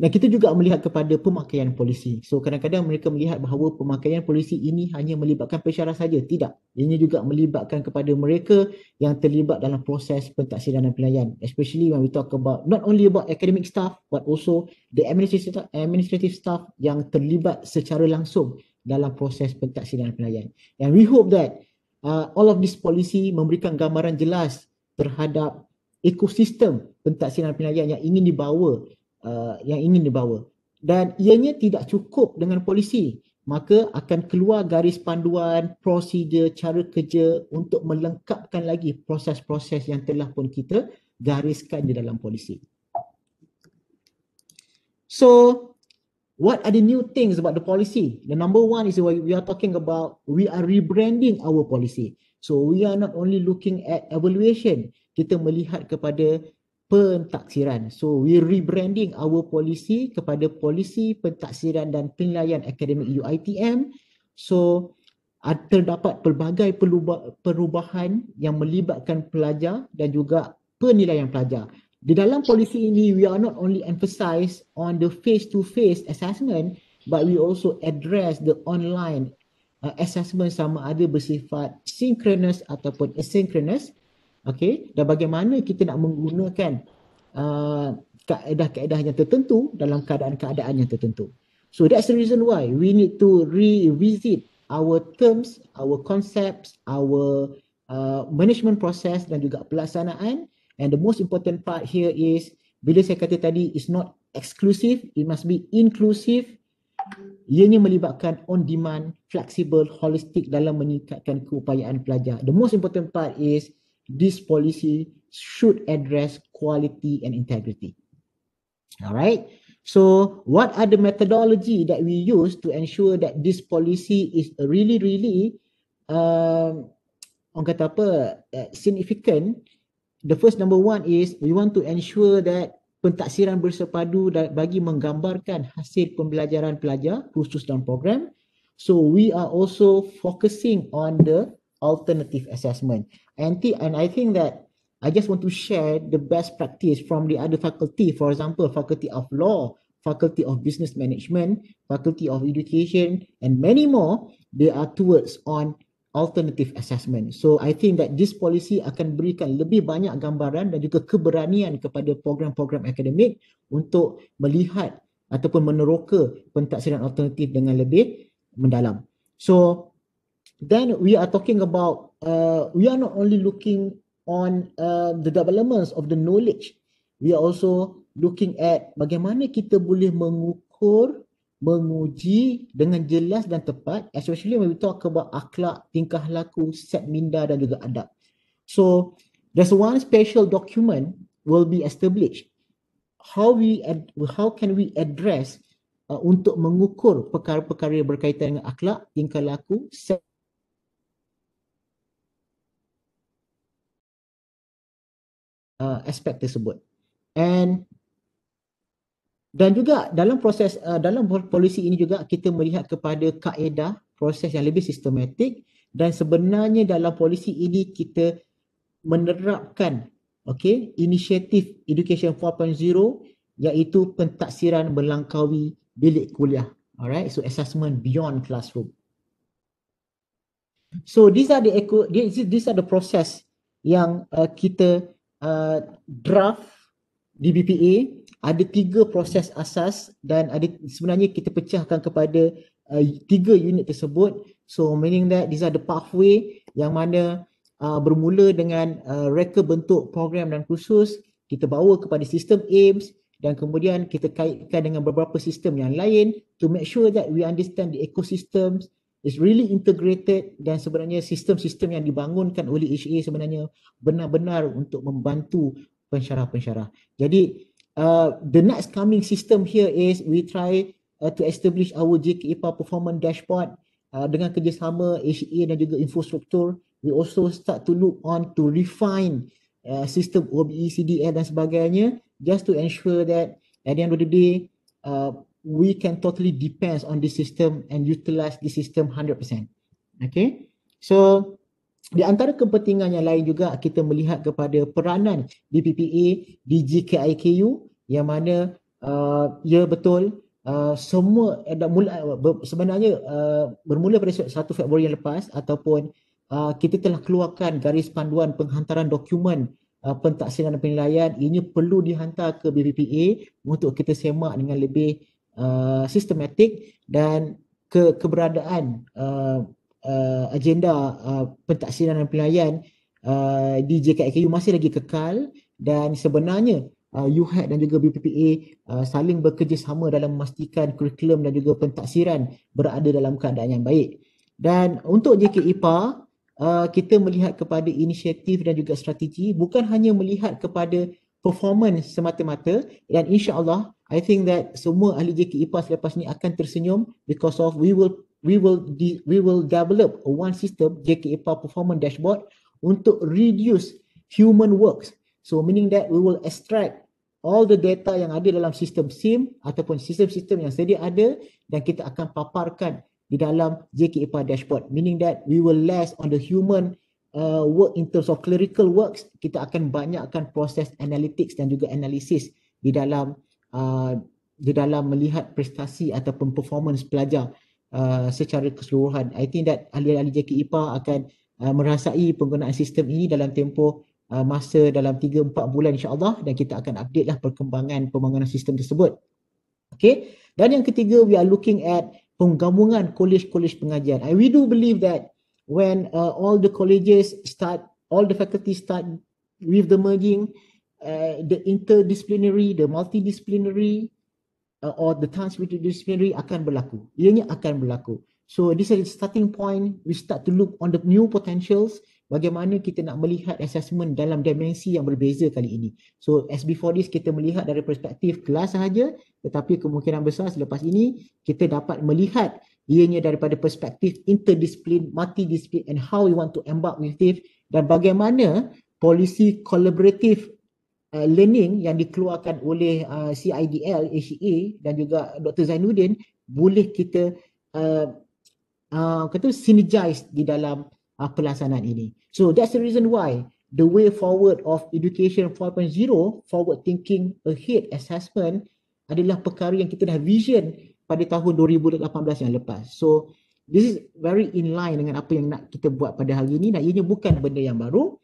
dan kita juga melihat kepada pemakaian polisi. So kadang-kadang mereka melihat bahawa pemakaian polisi ini hanya melibatkan pesyarah saja. Tidak. Ini juga melibatkan kepada mereka yang terlibat dalam proses pentaksiran dan pelayan. Especially when we talk about not only about academic staff but also the administrative, administrative staff yang terlibat secara langsung dalam proses pentaksiran dan pelayan. And we hope that uh, all of this policy memberikan gambaran jelas terhadap ekosistem pentaksiran dan pelayan yang ingin dibawa uh, yang ingin dibawa dan ianya tidak cukup dengan polisi maka akan keluar garis panduan prosedur cara kerja untuk melengkapkan lagi proses-proses yang telah pun kita gariskan di dalam polisi so what are the new things about the policy the number one is what we are talking about we are rebranding our policy so we are not only looking at evaluation kita melihat kepada pentaksiran. So we rebranding our policy kepada policy pentaksiran dan penilaian akademik UITM. So terdapat pelbagai perubahan yang melibatkan pelajar dan juga penilaian pelajar. Di dalam polisi ini, we are not only emphasize on the face-to-face assessment but we also address the online uh, assessment sama ada bersifat synchronous ataupun asynchronous okay? dan bagaimana kita nak menggunakan uh, kaedah-kaedah yang tertentu dalam keadaan-keadaan yang tertentu. So that's the reason why we need to revisit our terms, our concepts, our uh, management process dan juga pelaksanaan. And the most important part here is bila saya kata tadi is not exclusive, it must be inclusive. Ianya melibatkan on demand, flexible, holistic dalam meningkatkan keupayaan pelajar. The most important part is this policy should address quality and integrity. All right. So, what are the methodology that we use to ensure that this policy is really, really, um, on apa, uh, significant? The first number one is we want to ensure that pentaksiran bersepadu bagi menggambarkan hasil pembelajaran pelajar khusus dalam program. So we are also focusing on the alternative assessment. And, th- and I think that I just want to share the best practice from the other faculty, for example, Faculty of Law, Faculty of Business Management, Faculty of Education, and many more, they are towards on alternative assessment. So I think that this policy akan berikan lebih banyak gambaran dan juga keberanian kepada program-program akademik untuk melihat ataupun meneroka pentaksiran alternatif dengan lebih mendalam. So then we are talking about uh, we are not only looking on uh, the developments of the knowledge we are also looking at bagaimana kita boleh mengukur menguji dengan jelas dan tepat especially when we talk about akhlak tingkah laku set minda dan juga adab so there's one special document will be established how we how can we address uh, untuk mengukur perkara-perkara berkaitan dengan akhlak tingkah laku set uh, aspek tersebut. And dan juga dalam proses uh, dalam polisi ini juga kita melihat kepada kaedah proses yang lebih sistematik dan sebenarnya dalam polisi ini kita menerapkan okey inisiatif education 4.0 iaitu pentaksiran melangkaui bilik kuliah alright so assessment beyond classroom so these are the these are the process yang uh, kita Uh, draft DBPA ada tiga proses asas dan ada sebenarnya kita pecahkan kepada uh, tiga unit tersebut so meaning that these are the pathway yang mana uh, bermula dengan uh, reka bentuk program dan khusus kita bawa kepada sistem aims dan kemudian kita kaitkan dengan beberapa sistem yang lain to make sure that we understand the ecosystems is really integrated dan sebenarnya sistem-sistem yang dibangunkan oleh HA sebenarnya benar-benar untuk membantu pensyarah-pensyarah. Jadi uh, the next coming system here is we try uh, to establish our JKEPA performance dashboard uh, dengan kerjasama HA dan juga infrastruktur. We also start to look on to refine uh, system OBE, CDL dan sebagainya just to ensure that at the end of the day uh, we can totally depend on the system and utilize the system 100%. Okay. So, di antara kepentingan yang lain juga kita melihat kepada peranan DPPA di GKIKU yang mana uh, ya betul Uh, semua uh, mula, ber, sebenarnya uh, bermula pada 1 Februari yang lepas ataupun uh, kita telah keluarkan garis panduan penghantaran dokumen uh, pentaksiran penilaian ini perlu dihantar ke BBPA untuk kita semak dengan lebih Uh, sistematik dan ke keberadaan uh, uh, agenda uh, pentaksiran dan penilaian uh, di JKKU masih lagi kekal dan sebenarnya UHAT dan juga BPPA uh, saling bekerjasama dalam memastikan kurikulum dan juga pentaksiran berada dalam keadaan yang baik. Dan untuk JKIPA, uh, kita melihat kepada inisiatif dan juga strategi bukan hanya melihat kepada performance semata-mata dan insya-Allah I think that semua ahli JKE PAS lepas ni akan tersenyum because of we will we will de, we will develop a one system JKE PAS performance dashboard untuk reduce human works. So meaning that we will extract all the data yang ada dalam sistem SIM ataupun sistem-sistem yang sedia ada dan kita akan paparkan di dalam JKE PAS dashboard. Meaning that we will less on the human uh, work in terms of clerical works. Kita akan banyakkan proses analytics dan juga analisis di dalam uh, di dalam melihat prestasi ataupun performance pelajar uh, secara keseluruhan. I think that ahli-ahli JKE IPA akan uh, merasai penggunaan sistem ini dalam tempoh uh, masa dalam 3-4 bulan insyaAllah dan kita akan update lah perkembangan pembangunan sistem tersebut. Okay. Dan yang ketiga, we are looking at penggabungan kolej-kolej pengajian. I, we do believe that when uh, all the colleges start, all the faculty start with the merging, Eh, the interdisciplinary, the multidisciplinary uh, or the transdisciplinary akan berlaku. Ianya akan berlaku. So this is the starting point. We start to look on the new potentials. Bagaimana kita nak melihat assessment dalam dimensi yang berbeza kali ini. So as before this kita melihat dari perspektif kelas sahaja tetapi kemungkinan besar selepas ini kita dapat melihat ianya daripada perspektif interdisiplin, multidisiplin and how we want to embark with this dan bagaimana polisi kolaboratif Uh, learning yang dikeluarkan oleh uh, CIDL, HEA dan juga Dr. Zainuddin boleh kita uh, uh, synergize di dalam uh, pelaksanaan ini. So that's the reason why the way forward of education 4.0 forward thinking ahead assessment adalah perkara yang kita dah vision pada tahun 2018 yang lepas. So this is very in line dengan apa yang nak kita buat pada hari ini Nah, ianya bukan benda yang baru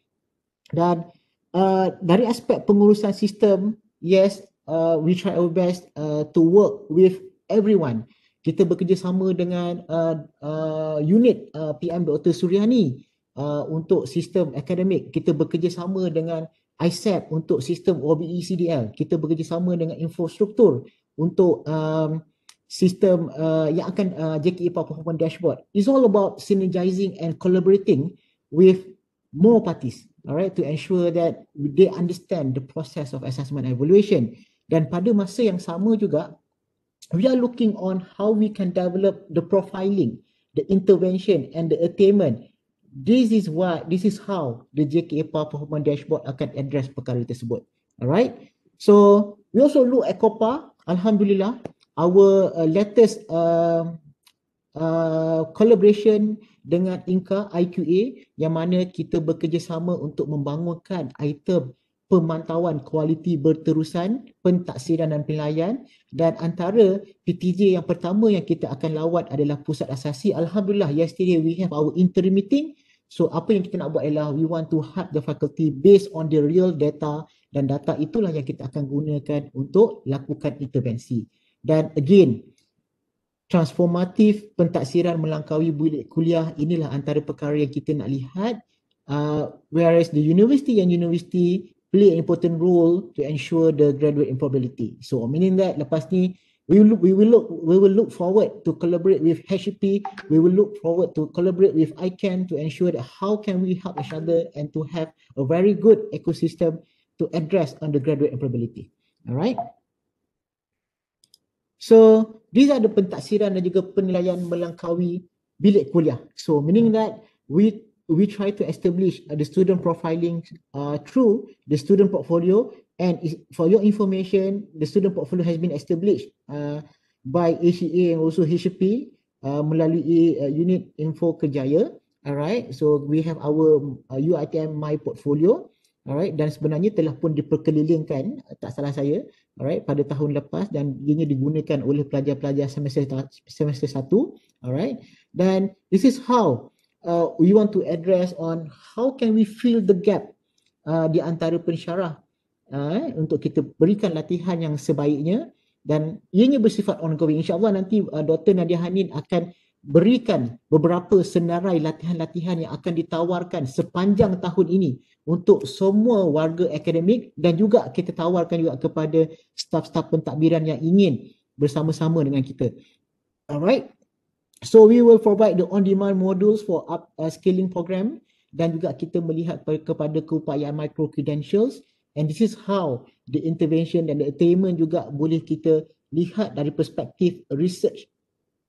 dan Uh, dari aspek pengurusan sistem, yes, uh, we try our best uh, to work with everyone. Kita bekerjasama dengan uh, uh, unit uh, PM Dr. Suryani uh, untuk sistem akademik. Kita bekerjasama dengan ICEP untuk sistem OBE CDL. Kita bekerjasama dengan infrastruktur untuk um, sistem uh, yang akan uh, JKE Power Performance Dashboard. It's all about synergizing and collaborating with more parties all right to ensure that they understand the process of assessment evaluation dan pada masa yang sama juga we are looking on how we can develop the profiling the intervention and the attainment this is what this is how the JKA performance dashboard akan address perkara tersebut all right so we also look at COPPA alhamdulillah our uh, latest uh, uh, collaboration dengan INCA IQA yang mana kita bekerjasama untuk membangunkan item pemantauan kualiti berterusan, pentaksiran dan penilaian dan antara PTJ yang pertama yang kita akan lawat adalah pusat asasi. Alhamdulillah yesterday we have our interim meeting. So apa yang kita nak buat ialah we want to help the faculty based on the real data dan data itulah yang kita akan gunakan untuk lakukan intervensi. Dan again, transformatif pentaksiran melangkaui bilik kuliah inilah antara perkara yang kita nak lihat uh, whereas the university and university play an important role to ensure the graduate employability so meaning that lepas ni we will look, we will look we will look forward to collaborate with HEP. we will look forward to collaborate with ICANN to ensure that how can we help each other and to have a very good ecosystem to address on the graduate employability all right So these are the pentaksiran dan juga penilaian melangkaui bilik kuliah. So meaning that we we try to establish uh, the student profiling uh, through the student portfolio and is, for your information, the student portfolio has been established uh, by ACA e and also HCP uh, melalui uh, unit info kejaya. Alright, so we have our uh, UITM My Portfolio. Alright, dan sebenarnya telah pun diperkelilingkan, uh, tak salah saya, alright pada tahun lepas dan ianya digunakan oleh pelajar-pelajar semester semester 1 alright dan this is how uh, we want to address on how can we fill the gap uh, di antara pensyarah uh, untuk kita berikan latihan yang sebaiknya dan ianya bersifat ongoing insyaallah nanti uh, Dr Nadia Hanin akan berikan beberapa senarai latihan-latihan yang akan ditawarkan sepanjang tahun ini untuk semua warga akademik dan juga kita tawarkan juga kepada staf-staf pentadbiran yang ingin bersama-sama dengan kita. Alright. So we will provide the on-demand modules for upskilling uh, program dan juga kita melihat kepada keupayaan micro credentials and this is how the intervention and the attainment juga boleh kita lihat dari perspektif research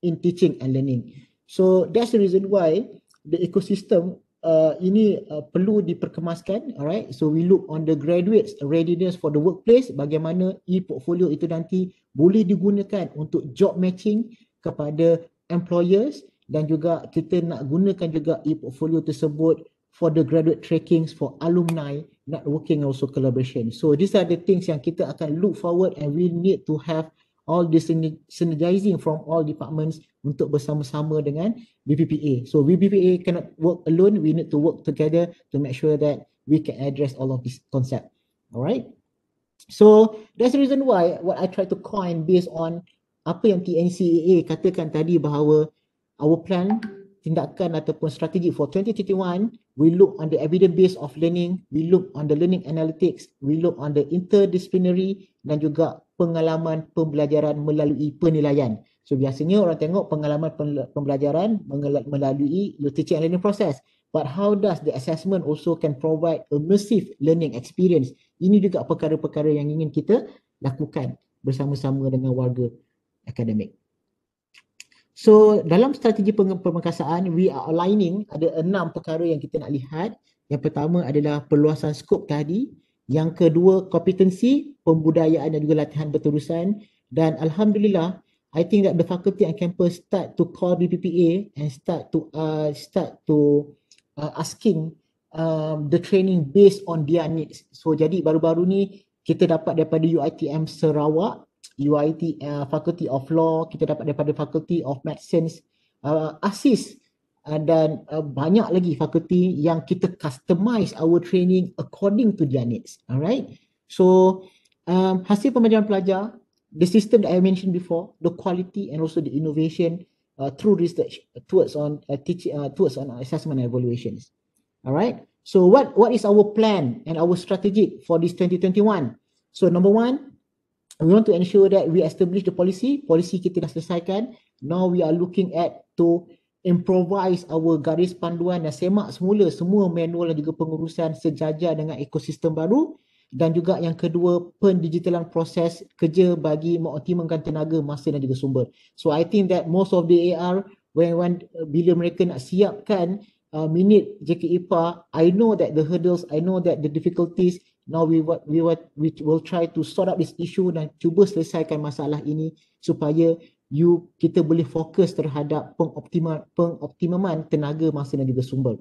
in teaching and learning. So that's the reason why the ecosystem uh, ini uh, perlu diperkemaskan alright so we look on the graduates readiness for the workplace bagaimana e-portfolio itu nanti boleh digunakan untuk job matching kepada employers dan juga kita nak gunakan juga e-portfolio tersebut for the graduate trackings for alumni networking also collaboration so these are the things yang kita akan look forward and we need to have all the synergizing from all departments untuk bersama-sama dengan BPPA. So BPPA cannot work alone. We need to work together to make sure that we can address all of this concept. Alright. So that's the reason why what I try to coin based on apa yang TNCAA katakan tadi bahawa our plan tindakan ataupun strategi for 2021 we look on the evidence base of learning we look on the learning analytics we look on the interdisciplinary dan juga pengalaman pembelajaran melalui penilaian. So biasanya orang tengok pengalaman pembelajaran melalui your teaching and learning process. But how does the assessment also can provide immersive learning experience? Ini juga perkara-perkara yang ingin kita lakukan bersama-sama dengan warga akademik. So dalam strategi pemerkasaan, we are aligning ada enam perkara yang kita nak lihat. Yang pertama adalah perluasan skop tadi. Yang kedua, kompetensi, pembudayaan dan juga latihan berterusan. Dan Alhamdulillah, I think that the faculty and campus start to call BPPA and start to uh, start to uh, asking um, the training based on their needs. So jadi baru-baru ni kita dapat daripada UITM Sarawak, UIT uh, Faculty of Law, kita dapat daripada Faculty of Medicine uh, assist Ah, dan uh, banyak lagi fakulti yang kita customize our training according to their needs alright so um, hasil pembelajaran pelajar the system that i mentioned before the quality and also the innovation uh, through research towards on uh, teaching uh, towards on assessment and evaluations alright so what what is our plan and our strategy for this 2021 so number one we want to ensure that we establish the policy policy kita dah selesaikan now we are looking at to improvise our garis panduan dan semak semula semua manual dan juga pengurusan sejajar dengan ekosistem baru dan juga yang kedua pendigitalan proses kerja bagi mengoptimalkan tenaga masa dan juga sumber. So I think that most of the AR when, when bila mereka nak siapkan uh, minit JKIPA, I know that the hurdles, I know that the difficulties. Now we what we what we will try to sort out this issue dan cuba selesaikan masalah ini supaya you kita boleh fokus terhadap pengoptimal pengoptimaman tenaga masa dan juga sumber.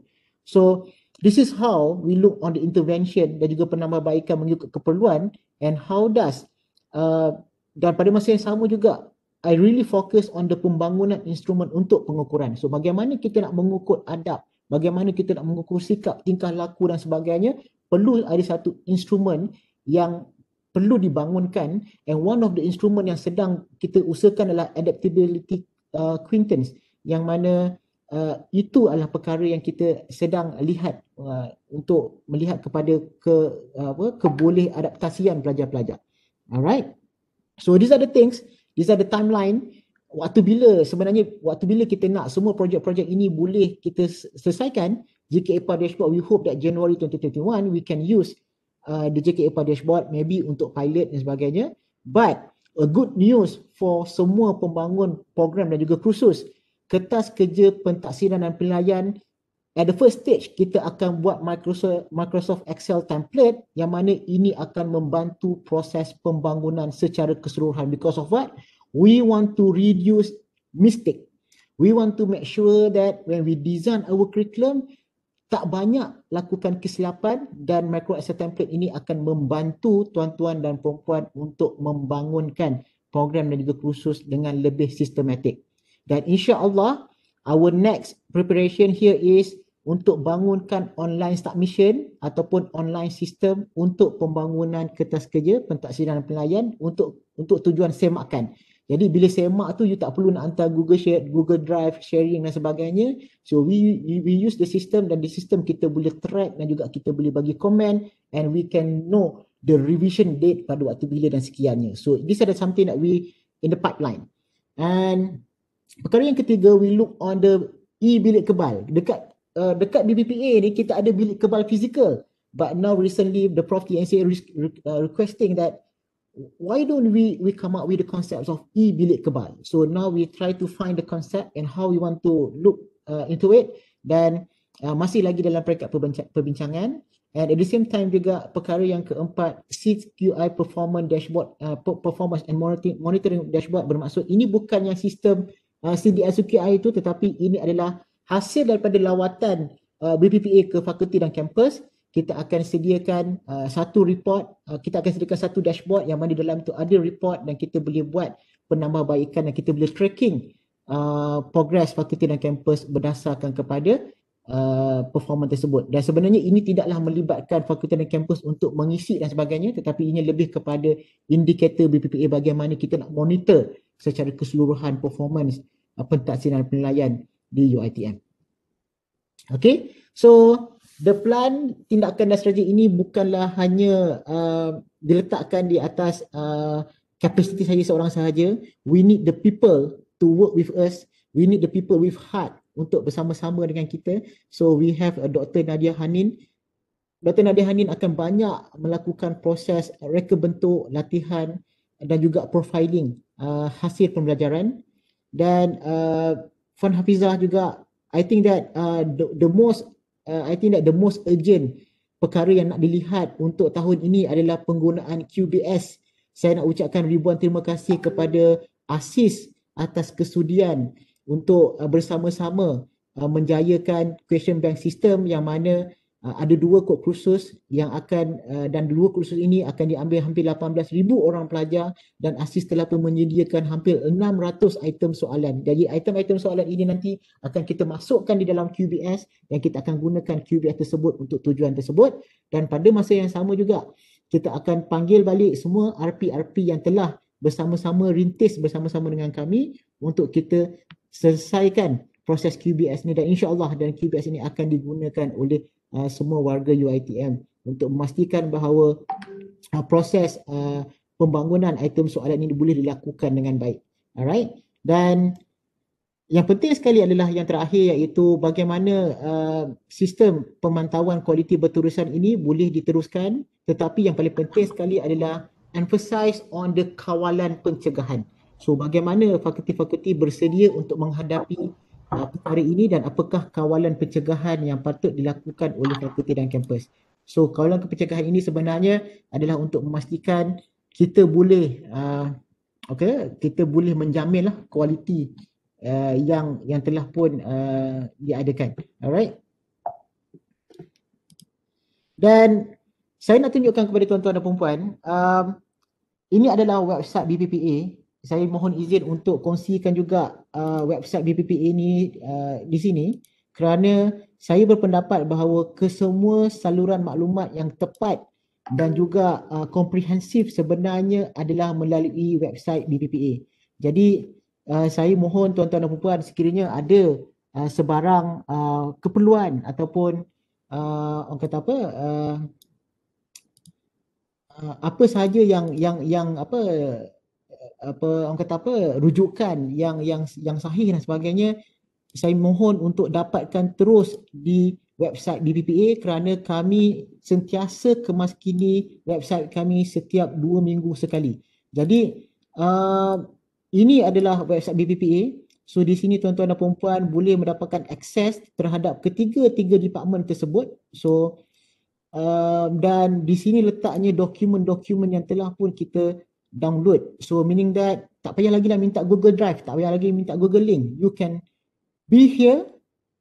So this is how we look on the intervention dan juga penambahbaikan mengikut keperluan and how does uh, dan pada masa yang sama juga I really focus on the pembangunan instrumen untuk pengukuran. So bagaimana kita nak mengukur adab, bagaimana kita nak mengukur sikap, tingkah laku dan sebagainya perlu ada satu instrumen yang perlu dibangunkan and one of the instrument yang sedang kita usahakan adalah adaptability uh, quintance yang mana uh, itu adalah perkara yang kita sedang lihat uh, untuk melihat kepada ke uh, apa keboleh adaptasian pelajar-pelajar alright so these are the things these are the timeline waktu bila sebenarnya waktu bila kita nak semua projek-projek ini boleh kita selesaikan JKEPA dashboard we hope that January 2021 we can use uh, the JK Airport dashboard maybe untuk pilot dan sebagainya but a good news for semua pembangun program dan juga kursus kertas kerja pentaksiran dan penilaian at the first stage kita akan buat Microsoft Microsoft Excel template yang mana ini akan membantu proses pembangunan secara keseluruhan because of what we want to reduce mistake we want to make sure that when we design our curriculum tak banyak lakukan kesilapan dan micro asset template ini akan membantu tuan-tuan dan puan-puan untuk membangunkan program dan juga kursus dengan lebih sistematik. Dan insya-Allah our next preparation here is untuk bangunkan online submission ataupun online system untuk pembangunan kertas kerja pentaksiran dan penilaian untuk untuk tujuan semakan. Jadi bila semak tu you tak perlu nak hantar Google Share, Google Drive sharing dan sebagainya. So we we use the system dan di system kita boleh track dan juga kita boleh bagi komen and we can know the revision date pada waktu bila dan sekiannya. So this is something that we in the pipeline. And perkara yang ketiga we look on the e bilik kebal. Dekat uh, dekat BBPA ni kita ada bilik kebal physical. But now recently the prof TNC uh, requesting that why don't we we come up with the concepts of e bilik kebal so now we try to find the concept and how we want to look uh, into it dan uh, masih lagi dalam peringkat perbincangan and at the same time juga perkara yang keempat CQI performance dashboard uh, performance and monitoring monitoring dashboard bermaksud ini bukan yang sistem uh, CDSQI itu tetapi ini adalah hasil daripada lawatan uh, BPPA ke fakulti dan kampus kita akan sediakan uh, satu report, uh, kita akan sediakan satu dashboard yang mana di dalam tu ada report dan kita boleh buat penambahbaikan dan kita boleh tracking uh, progress fakulti dan kampus berdasarkan kepada uh, performa tersebut. Dan sebenarnya ini tidaklah melibatkan fakulti dan kampus untuk mengisi dan sebagainya tetapi ini lebih kepada indikator BPPA bagaimana kita nak monitor secara keseluruhan performance uh, pentaksiran penilaian di UITM. Okay, so the plan tindakan dan strategi ini bukanlah hanya uh, diletakkan di atas kapasiti uh, saya seorang sahaja we need the people to work with us we need the people with heart untuk bersama-sama dengan kita so we have a Dr. Nadia Hanin Dr. Nadia Hanin akan banyak melakukan proses reka bentuk, latihan dan juga profiling uh, hasil pembelajaran dan uh, Fun Hafizah juga I think that uh, the, the most uh, I think that the most urgent perkara yang nak dilihat untuk tahun ini adalah penggunaan QBS. Saya nak ucapkan ribuan terima kasih kepada ASIS atas kesudian untuk uh, bersama-sama uh, menjayakan question bank system yang mana Ah, ada dua kod kursus yang akan ah, dan dua kursus ini akan diambil hampir 18,000 orang pelajar dan ASIS telah pun menyediakan hampir 600 item soalan. Jadi item-item soalan ini nanti akan kita masukkan di dalam QBS dan kita akan gunakan QBS tersebut untuk tujuan tersebut dan pada masa yang sama juga kita akan panggil balik semua RP-RP yang telah bersama-sama rintis bersama-sama dengan kami untuk kita selesaikan proses QBS ni dan insyaallah dan QBS ini akan digunakan oleh uh, semua warga UiTM untuk memastikan bahawa uh, proses uh, pembangunan item soalan ini boleh dilakukan dengan baik. Alright? Dan yang penting sekali adalah yang terakhir iaitu bagaimana uh, sistem pemantauan kualiti berterusan ini boleh diteruskan tetapi yang paling penting sekali adalah emphasize on the kawalan pencegahan. So bagaimana fakulti-fakulti bersedia untuk menghadapi hari ini dan apakah kawalan pencegahan yang patut dilakukan oleh fakulti dan kampus. So kawalan pencegahan ini sebenarnya adalah untuk memastikan kita boleh uh, okay, kita boleh menjaminlah kualiti uh, yang yang telah pun uh, diadakan. Alright. Dan saya nak tunjukkan kepada tuan-tuan dan puan-puan, um, ini adalah website BBPA saya mohon izin untuk kongsikan juga uh, website BPPA ini uh, di sini kerana saya berpendapat bahawa kesemua saluran maklumat yang tepat dan juga uh, komprehensif sebenarnya adalah melalui website BPPA. Jadi uh, saya mohon tuan-tuan dan puan sekiranya ada uh, sebarang uh, keperluan ataupun uh, orang kata apa uh, uh apa sahaja yang yang yang apa apa orang kata apa rujukan yang yang yang sahih dan sebagainya saya mohon untuk dapatkan terus di website DPPA kerana kami sentiasa kemas kini website kami setiap dua minggu sekali. Jadi uh, ini adalah website DPPA. So di sini tuan-tuan dan puan-puan boleh mendapatkan akses terhadap ketiga-tiga departemen tersebut. So uh, dan di sini letaknya dokumen-dokumen yang telah pun kita download. So meaning that tak payah lagi lah minta Google Drive, tak payah lagi minta Google Link. You can be here,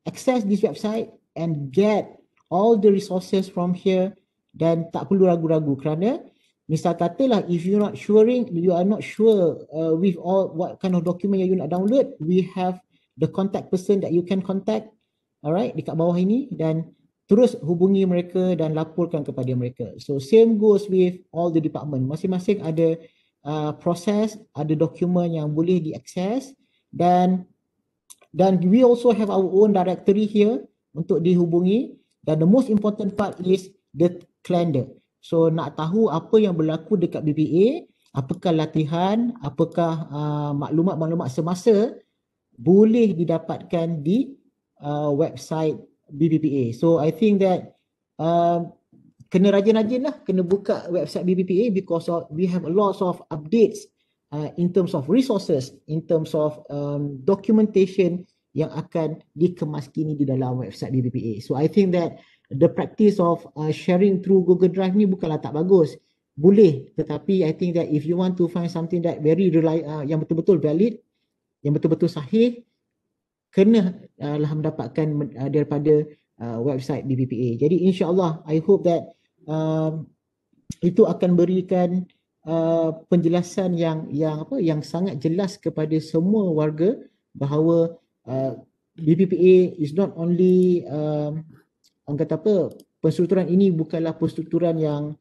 access this website and get all the resources from here dan tak perlu ragu-ragu kerana misal katalah if you're not sure, you are not sure uh, with all what kind of document yang you nak download, we have the contact person that you can contact alright, dekat bawah ini dan terus hubungi mereka dan laporkan kepada mereka. So same goes with all the department. Masing-masing ada uh, proses ada dokumen yang boleh diakses dan dan we also have our own directory here untuk dihubungi dan the most important part is the calendar so nak tahu apa yang berlaku dekat BPA apakah latihan apakah uh, maklumat-maklumat semasa boleh didapatkan di uh, website BPPA. So I think that uh, kena rajin-rajin lah kena buka website BBPA because of, we have a lots of updates uh, in terms of resources in terms of um, documentation yang akan dikemaskini di dalam website BBPA so I think that the practice of uh, sharing through Google Drive ni bukanlah tak bagus boleh tetapi I think that if you want to find something that very rely, uh, yang betul-betul valid yang betul-betul sahih kena uh, lah mendapatkan uh, daripada uh, website BBPA. Jadi insyaAllah I hope that um, itu akan berikan uh, penjelasan yang yang apa yang sangat jelas kepada semua warga bahawa uh, BPPA is not only um, orang kata apa penstrukturan ini bukanlah penstrukturan yang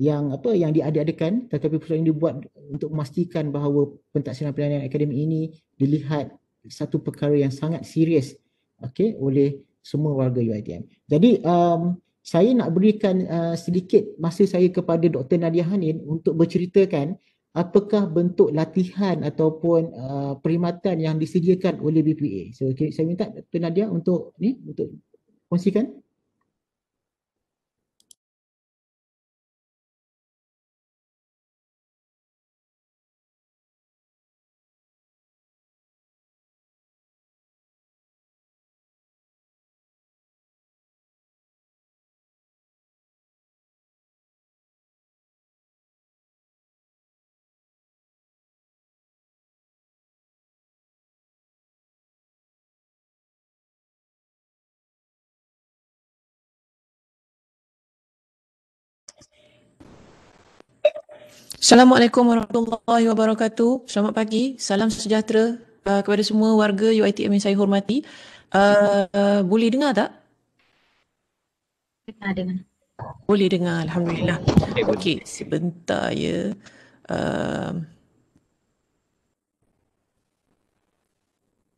yang apa yang diadakan tetapi penstrukturan ini dibuat untuk memastikan bahawa pentaksiran pelayanan akademik ini dilihat satu perkara yang sangat serius okey oleh semua warga UiTM. Jadi um, saya nak berikan uh, sedikit masa saya kepada Dr. Nadia Hanin untuk berceritakan apakah bentuk latihan ataupun uh, perkhidmatan yang disediakan oleh BPA. So okay, saya minta Dr. Nadia untuk ni untuk kongsikan. Ya, Assalamualaikum warahmatullahi wabarakatuh. Selamat pagi. Salam sejahtera uh, kepada semua warga UITM yang saya hormati. Uh, uh, boleh dengar tak? Dengar, dengar. Boleh dengar, Alhamdulillah. Okey, sebentar ya. Uh,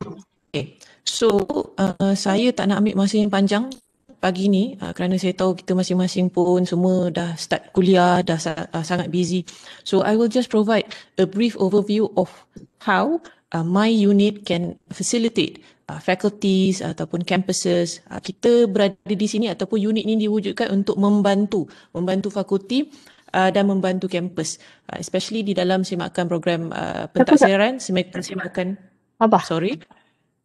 um, okay. So, uh, saya tak nak ambil masa yang panjang pagi ni uh, kerana saya tahu kita masing-masing pun semua dah start kuliah dah uh, sangat busy so i will just provide a brief overview of how uh, my unit can facilitate uh, faculties ataupun campuses uh, kita berada di sini ataupun unit ini diwujudkan untuk membantu membantu fakulti Uh, dan membantu kampus uh, especially di dalam semakan program uh, pentaksiran semakan semakan apa sorry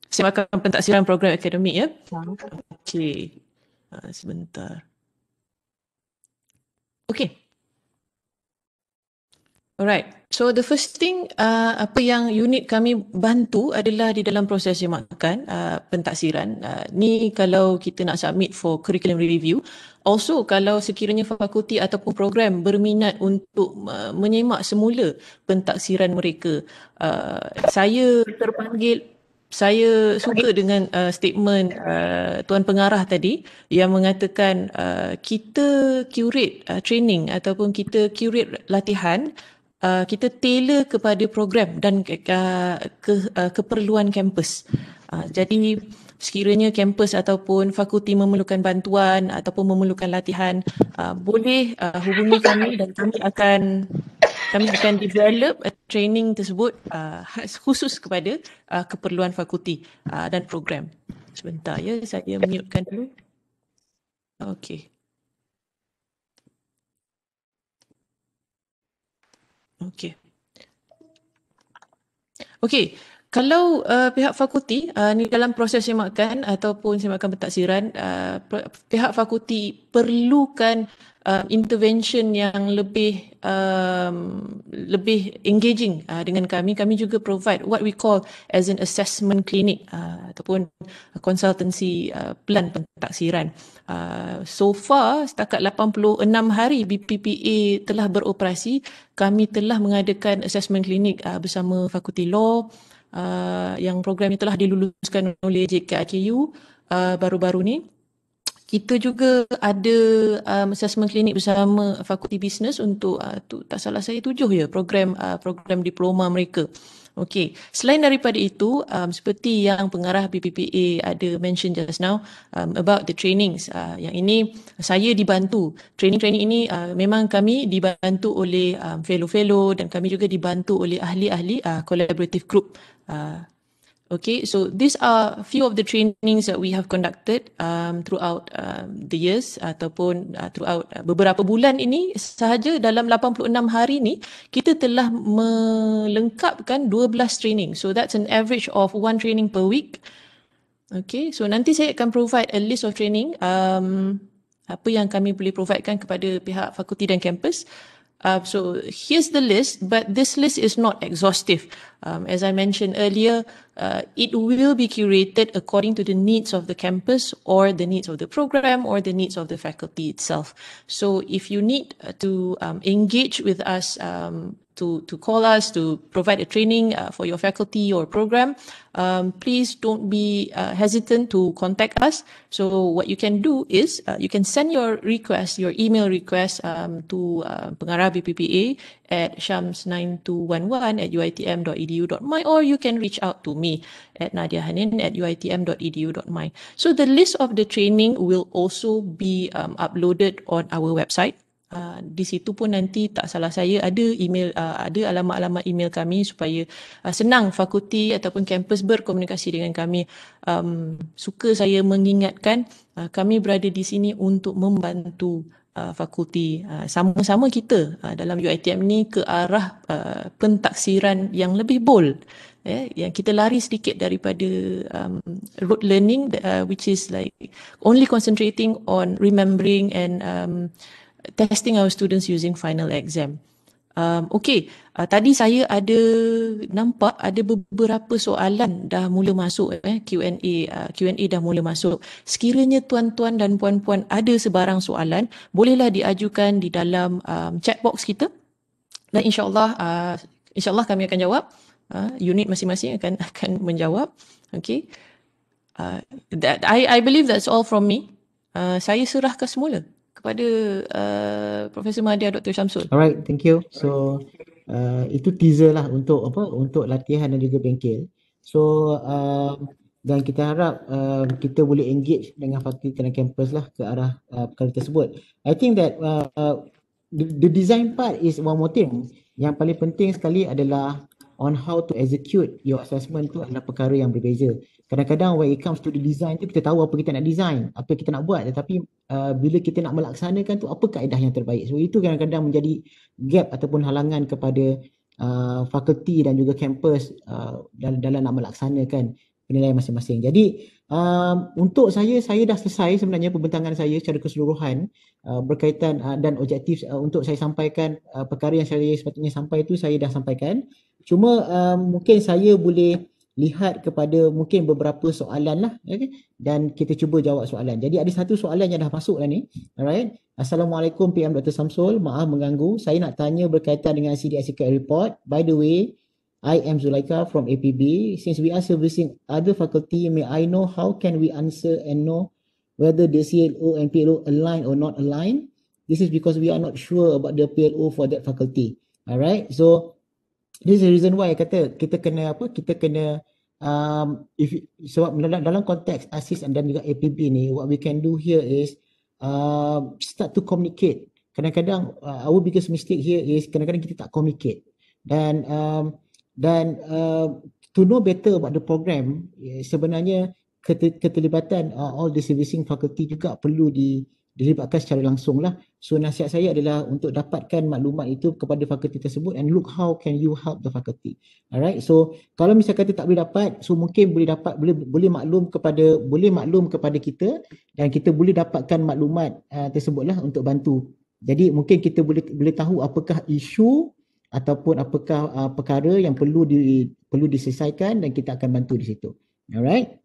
semakan pentaksiran program akademik ya okey Ha, sebentar. Okay. Alright. So the first thing uh, apa yang unit kami bantu adalah di dalam proses jemakan uh, pentaksiran. Uh, ni kalau kita nak submit for curriculum review. Also kalau sekiranya fakulti ataupun program berminat untuk uh, menyemak semula pentaksiran mereka. Uh, saya terpanggil saya suka dengan uh, statement uh, tuan pengarah tadi yang mengatakan uh, kita curate uh, training ataupun kita curate latihan uh, kita tailor kepada program dan uh, ke uh, keperluan kampus. Uh, jadi sekiranya kampus ataupun fakulti memerlukan bantuan ataupun memerlukan latihan uh, boleh uh, hubungi kami dan kami akan kami akan develop training tersebut uh, [LAUGHS] khusus kepada uh, keperluan fakulti uh, dan program. Sebentar ya, saya mutekan dulu. Okay. Okay. Okey. Kalau uh, pihak fakulti uh, ni dalam proses semakan ataupun semakan pentaksiran uh, pihak fakulti perlukan uh, intervention yang lebih um, lebih engaging uh, dengan kami kami juga provide what we call as an assessment clinic uh, ataupun konsultansi uh, plan pentaksiran uh, so far setakat 86 hari BPPA telah beroperasi kami telah mengadakan assessment clinic uh, bersama fakulti law uh, yang program ini telah diluluskan oleh JKIKU uh, ah, baru-baru ni. Kita juga ada um, assessment klinik bersama Fakulti Bisnes untuk uh, tu, tak salah saya tujuh ya program uh, program diploma mereka. Okey, selain daripada itu, um, seperti yang pengarah BPPA ada mention just now um, about the trainings, uh, yang ini saya dibantu. Training-training ini uh, memang kami dibantu oleh um, fellow-fellow dan kami juga dibantu oleh ahli-ahli uh, collaborative group Uh, okay, so these are few of the trainings that we have conducted um, throughout um, the years ataupun uh, throughout uh, beberapa bulan ini sahaja dalam 86 hari ini kita telah melengkapkan 12 training. So that's an average of one training per week. Okay, so nanti saya akan provide a list of training um, apa yang kami boleh providekan kepada pihak fakulti dan kampus. Uh, Uh, so here's the list, but this list is not exhaustive. Um, as I mentioned earlier, uh, it will be curated according to the needs of the campus or the needs of the program or the needs of the faculty itself. So if you need to um, engage with us um, to, to call us to provide a training uh, for your faculty or program, um, please don't be uh, hesitant to contact us. So what you can do is uh, you can send your request, your email request um, to uh, pengarah BPPA at shams9211 at uitm.edu.my or you can reach out to me at nadiahanin at uitm.edu.my. So the list of the training will also be um, uploaded on our website. uh, di situ pun nanti tak salah saya ada email uh, ada alamat-alamat email kami supaya uh, senang fakulti ataupun kampus berkomunikasi dengan kami um, suka saya mengingatkan uh, kami berada di sini untuk membantu Uh, fakulti uh, sama-sama kita uh, dalam UiTM ni ke arah uh, pentaksiran yang lebih bold eh, yang kita lari sedikit daripada um, rote learning uh, which is like only concentrating on remembering and um, testing our students using final exam. Um, okay, uh, tadi saya ada nampak ada beberapa soalan dah mula masuk eh, Q&A uh, dah mula masuk. Sekiranya tuan-tuan dan puan-puan ada sebarang soalan, bolehlah diajukan di dalam um, chat box kita. Dan insyaallah uh, insyaallah kami akan jawab. Uh, unit masing-masing akan [LAUGHS] akan menjawab. Okay. Uh, that, I I believe that's all from me. Uh, saya serahkan semula kepada uh, Profesor Mahathir Dr. Syamsul. Alright, thank you. So uh, itu teaser lah untuk apa untuk latihan dan juga bengkel. So uh, dan kita harap uh, kita boleh engage dengan fakulti tenaga kampus lah ke arah uh, perkara tersebut. I think that uh, uh, the, the design part is one more thing. Yang paling penting sekali adalah on how to execute your assessment tu adalah perkara yang berbeza. Kadang-kadang when it comes to the design tu kita tahu apa kita nak design, apa kita nak buat tetapi uh, bila kita nak melaksanakan tu apa kaedah yang terbaik. So itu kadang-kadang menjadi gap ataupun halangan kepada uh, fakulti dan juga kampus uh, dalam, dalam nak melaksanakan penilaian masing-masing. Jadi um, untuk saya, saya dah selesai sebenarnya pembentangan saya secara keseluruhan uh, berkaitan uh, dan objektif uh, untuk saya sampaikan uh, perkara yang saya sepatutnya sampai itu saya dah sampaikan. Cuma um, mungkin saya boleh lihat kepada mungkin beberapa soalan lah okay? Ya dan kita cuba jawab soalan. Jadi ada satu soalan yang dah masuk lah ni. Alright. Assalamualaikum PM Dr. Samsul. Maaf mengganggu. Saya nak tanya berkaitan dengan CDI Secret Report. By the way, I am Zulaika from APB. Since we are servicing other faculty, may I know how can we answer and know whether the CLO and PLO align or not align? This is because we are not sure about the PLO for that faculty. Alright. So, This is the reason why I kata kita kena apa kita kena um, if so dalam, dalam konteks ASIS dan juga APB ni what we can do here is uh, start to communicate kadang-kadang uh, our biggest mistake here is kadang-kadang kita tak communicate dan um, dan uh, to know better about the program eh, sebenarnya keterlibatan uh, all the servicing faculty juga perlu di dilibatkan secara langsung lah. So nasihat saya adalah untuk dapatkan maklumat itu kepada fakulti tersebut and look how can you help the fakulti. Alright, so kalau misalkan kita tak boleh dapat, so mungkin boleh dapat, boleh boleh maklum kepada, boleh maklum kepada kita dan kita boleh dapatkan maklumat uh, tersebut lah untuk bantu. Jadi mungkin kita boleh boleh tahu apakah isu ataupun apakah uh, perkara yang perlu di perlu diselesaikan dan kita akan bantu di situ. Alright.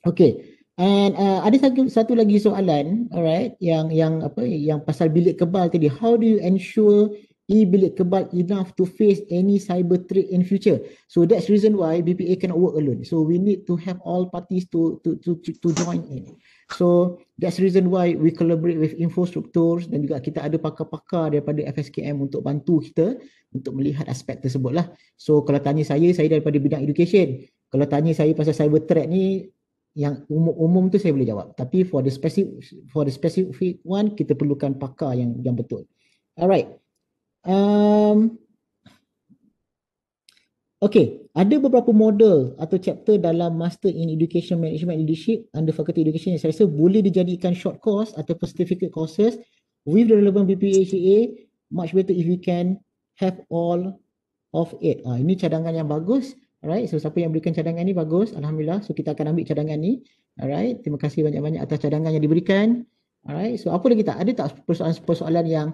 Okay. And uh, ada satu, satu lagi soalan, alright, yang yang apa yang pasal bilik kebal tadi. How do you ensure e bilik kebal enough to face any cyber threat in future? So that's reason why BPA cannot work alone. So we need to have all parties to to to to join in. So that's reason why we collaborate with infrastructures dan juga kita ada pakar-pakar daripada FSKM untuk bantu kita untuk melihat aspek tersebut lah. So kalau tanya saya, saya daripada bidang education. Kalau tanya saya pasal cyber threat ni, yang umum-umum tu saya boleh jawab tapi for the specific for the specific one kita perlukan pakar yang yang betul alright um Okay, ada beberapa model atau chapter dalam Master in Education Management Leadership under Faculty Education yang saya rasa boleh dijadikan short course atau certificate courses with the relevant BPhA. much better if we can have all of it. Ah, ini cadangan yang bagus. Alright, so siapa yang berikan cadangan ni bagus. Alhamdulillah. So kita akan ambil cadangan ni. Alright, terima kasih banyak-banyak atas cadangan yang diberikan. Alright, so apa lagi tak? Ada tak persoalan-persoalan yang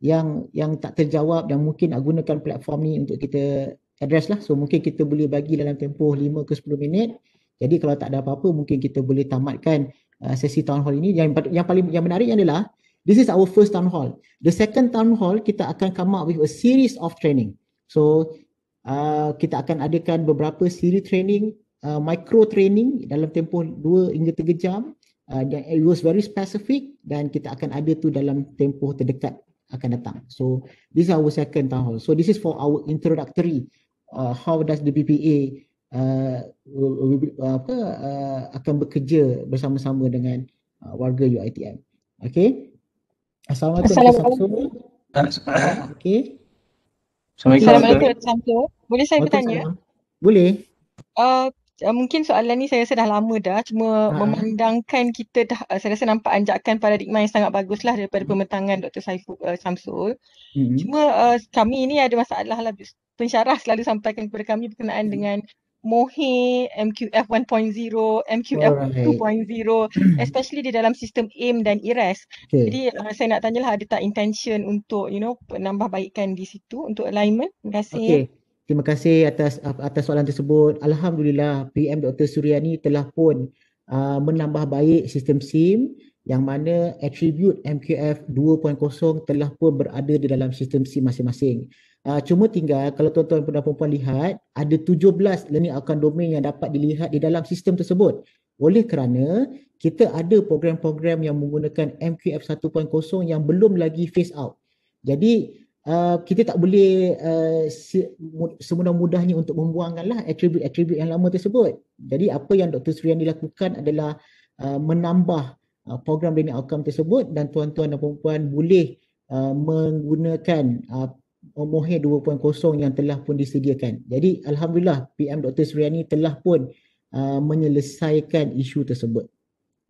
yang yang tak terjawab dan mungkin nak gunakan platform ni untuk kita address lah. So mungkin kita boleh bagi dalam tempoh 5 ke 10 minit. Jadi kalau tak ada apa-apa mungkin kita boleh tamatkan uh, sesi town hall ini. Yang, yang paling yang menarik adalah this is our first town hall. The second town hall kita akan come up with a series of training. So Ah, kita akan adakan beberapa siri training uh, micro training dalam tempoh 2 hingga 3 jam uh, it was very specific dan kita akan ada tu dalam tempoh terdekat akan datang so this is our second town hall so this is for our introductory uh, how does the BPA uh, will, will, uh, apa, uh, akan bekerja bersama-sama dengan uh, warga UITM okay Assalamualaikum, Assalamualaikum. Assalamualaikum. [COUGHS] Okay. Assalamualaikum. Assalamualaikum. Assalamualaikum. Boleh saya oh, bertanya? Boleh. Uh, uh, mungkin soalan ni saya rasa dah lama dah cuma ha. memandangkan kita dah uh, saya rasa nampak anjakan paradigma yang sangat baguslah daripada hmm. pemetangan Dr. Saiful uh, Samsul. hmm Cuma uh, kami ni ada masalah lah pensyarah selalu sampaikan kepada kami berkenaan hmm dengan Mohe, MQF 1.0, MQF Alright. 2.0 [CLEARS THROAT] especially di dalam sistem AIM dan IRES. Okay. Jadi uh, saya nak tanyalah ada tak intention untuk you know penambah baikkan di situ untuk alignment. Terima kasih. Okay. Terima kasih atas atas soalan tersebut. Alhamdulillah PM Dr. Suryani telah pun uh, menambah baik sistem SIM yang mana atribut MQF 2.0 telah pun berada di dalam sistem SIM masing-masing. Uh, cuma tinggal kalau tuan-tuan dan puan-puan lihat ada 17 learning outcome domain yang dapat dilihat di dalam sistem tersebut. Oleh kerana kita ada program-program yang menggunakan MQF 1.0 yang belum lagi phase out. Jadi uh, kita tak boleh uh, si, semudah-mudahnya untuk membuangkanlah atribut-atribut yang lama tersebut. Jadi apa yang Dr. Suryani lakukan adalah uh, menambah uh, program learning outcome tersebut dan tuan-tuan dan puan-puan boleh Uh, menggunakan uh, Mohair 2.0 yang telah pun disediakan. Jadi Alhamdulillah PM Dr. Suryani telah pun uh, menyelesaikan isu tersebut.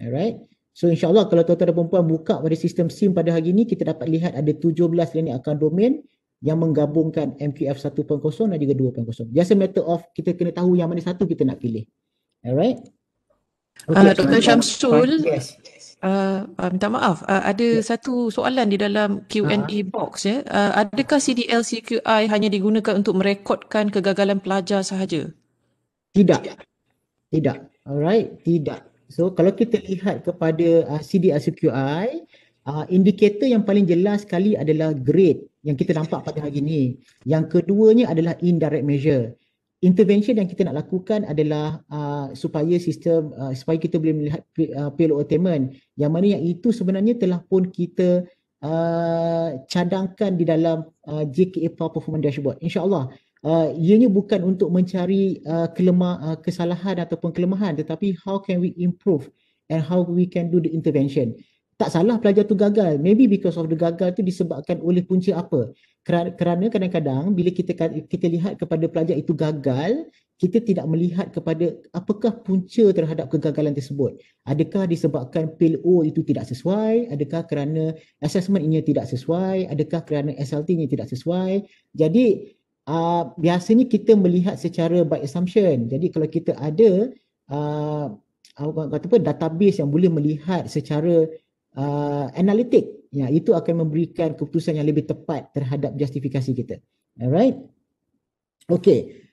Alright. So insyaAllah kalau tuan-tuan dan perempuan buka pada sistem SIM pada hari ini, kita dapat lihat ada 17 lini akaun domain yang menggabungkan MQF 1.0 dan juga 2.0. Just a matter of kita kena tahu yang mana satu kita nak pilih. Alright. Okay, uh, Dr. Syamsul. Uh, uh, minta maaf uh, ada yeah. satu soalan di dalam Q&A uh-huh. Ha. box ya uh, adakah CDL CQI hanya digunakan untuk merekodkan kegagalan pelajar sahaja tidak tidak alright tidak so kalau kita lihat kepada uh, CDL CQI uh, indikator yang paling jelas sekali adalah grade yang kita nampak pada hari ini yang keduanya adalah indirect measure intervention yang kita nak lakukan adalah uh, supaya sistem uh, supaya kita boleh melihat uh, payload attainment yang mana yang itu sebenarnya telah pun kita uh, cadangkan di dalam uh, JKA Power Performance Dashboard. InsyaAllah uh, ianya bukan untuk mencari uh, kelemah, uh, kesalahan ataupun kelemahan tetapi how can we improve and how we can do the intervention. Uh, tak salah pelajar tu gagal maybe because of the gagal tu disebabkan oleh punca apa kerana kadang-kadang bila kita kita lihat kepada pelajar itu gagal kita tidak melihat kepada apakah punca terhadap kegagalan tersebut adakah disebabkan PLO itu tidak sesuai adakah kerana assessment ini tidak sesuai adakah kerana SLT ini tidak sesuai jadi uh, biasanya kita melihat secara by assumption jadi kalau kita ada uh, ah, kata apa database yang boleh melihat secara uh, analitik ya itu akan memberikan keputusan yang lebih tepat terhadap justifikasi kita alright okay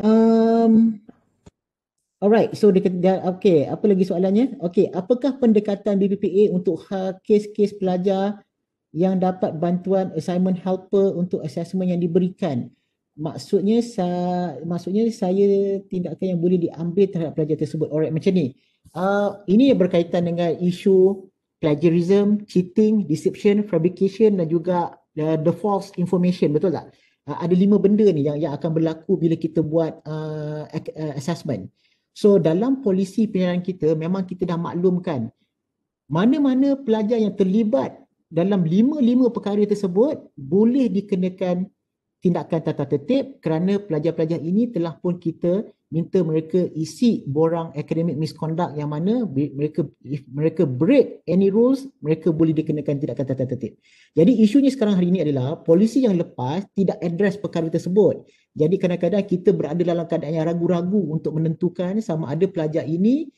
um alright so dekat okay apa lagi soalannya okay apakah pendekatan BPPA untuk kes-kes pelajar yang dapat bantuan assignment helper untuk assessment yang diberikan maksudnya sa, maksudnya saya tindakan yang boleh diambil terhadap pelajar tersebut alright macam ni uh, ini berkaitan dengan isu plagiarism, cheating, deception, fabrication dan juga uh, the false information betul tak? Uh, ada lima benda ni yang yang akan berlaku bila kita buat uh, uh assessment. So dalam polisi penyelidikan kita memang kita dah maklumkan mana-mana pelajar yang terlibat dalam lima-lima perkara tersebut boleh dikenakan tindakan tata tertib kerana pelajar-pelajar ini telah pun kita minta mereka isi borang academic misconduct yang mana mereka if mereka break any rules mereka boleh dikenakan tindakan tertentu. Jadi isunya sekarang hari ini adalah polisi yang lepas tidak address perkara tersebut. Jadi kadang-kadang kita berada dalam keadaan yang ragu-ragu untuk menentukan sama ada pelajar ini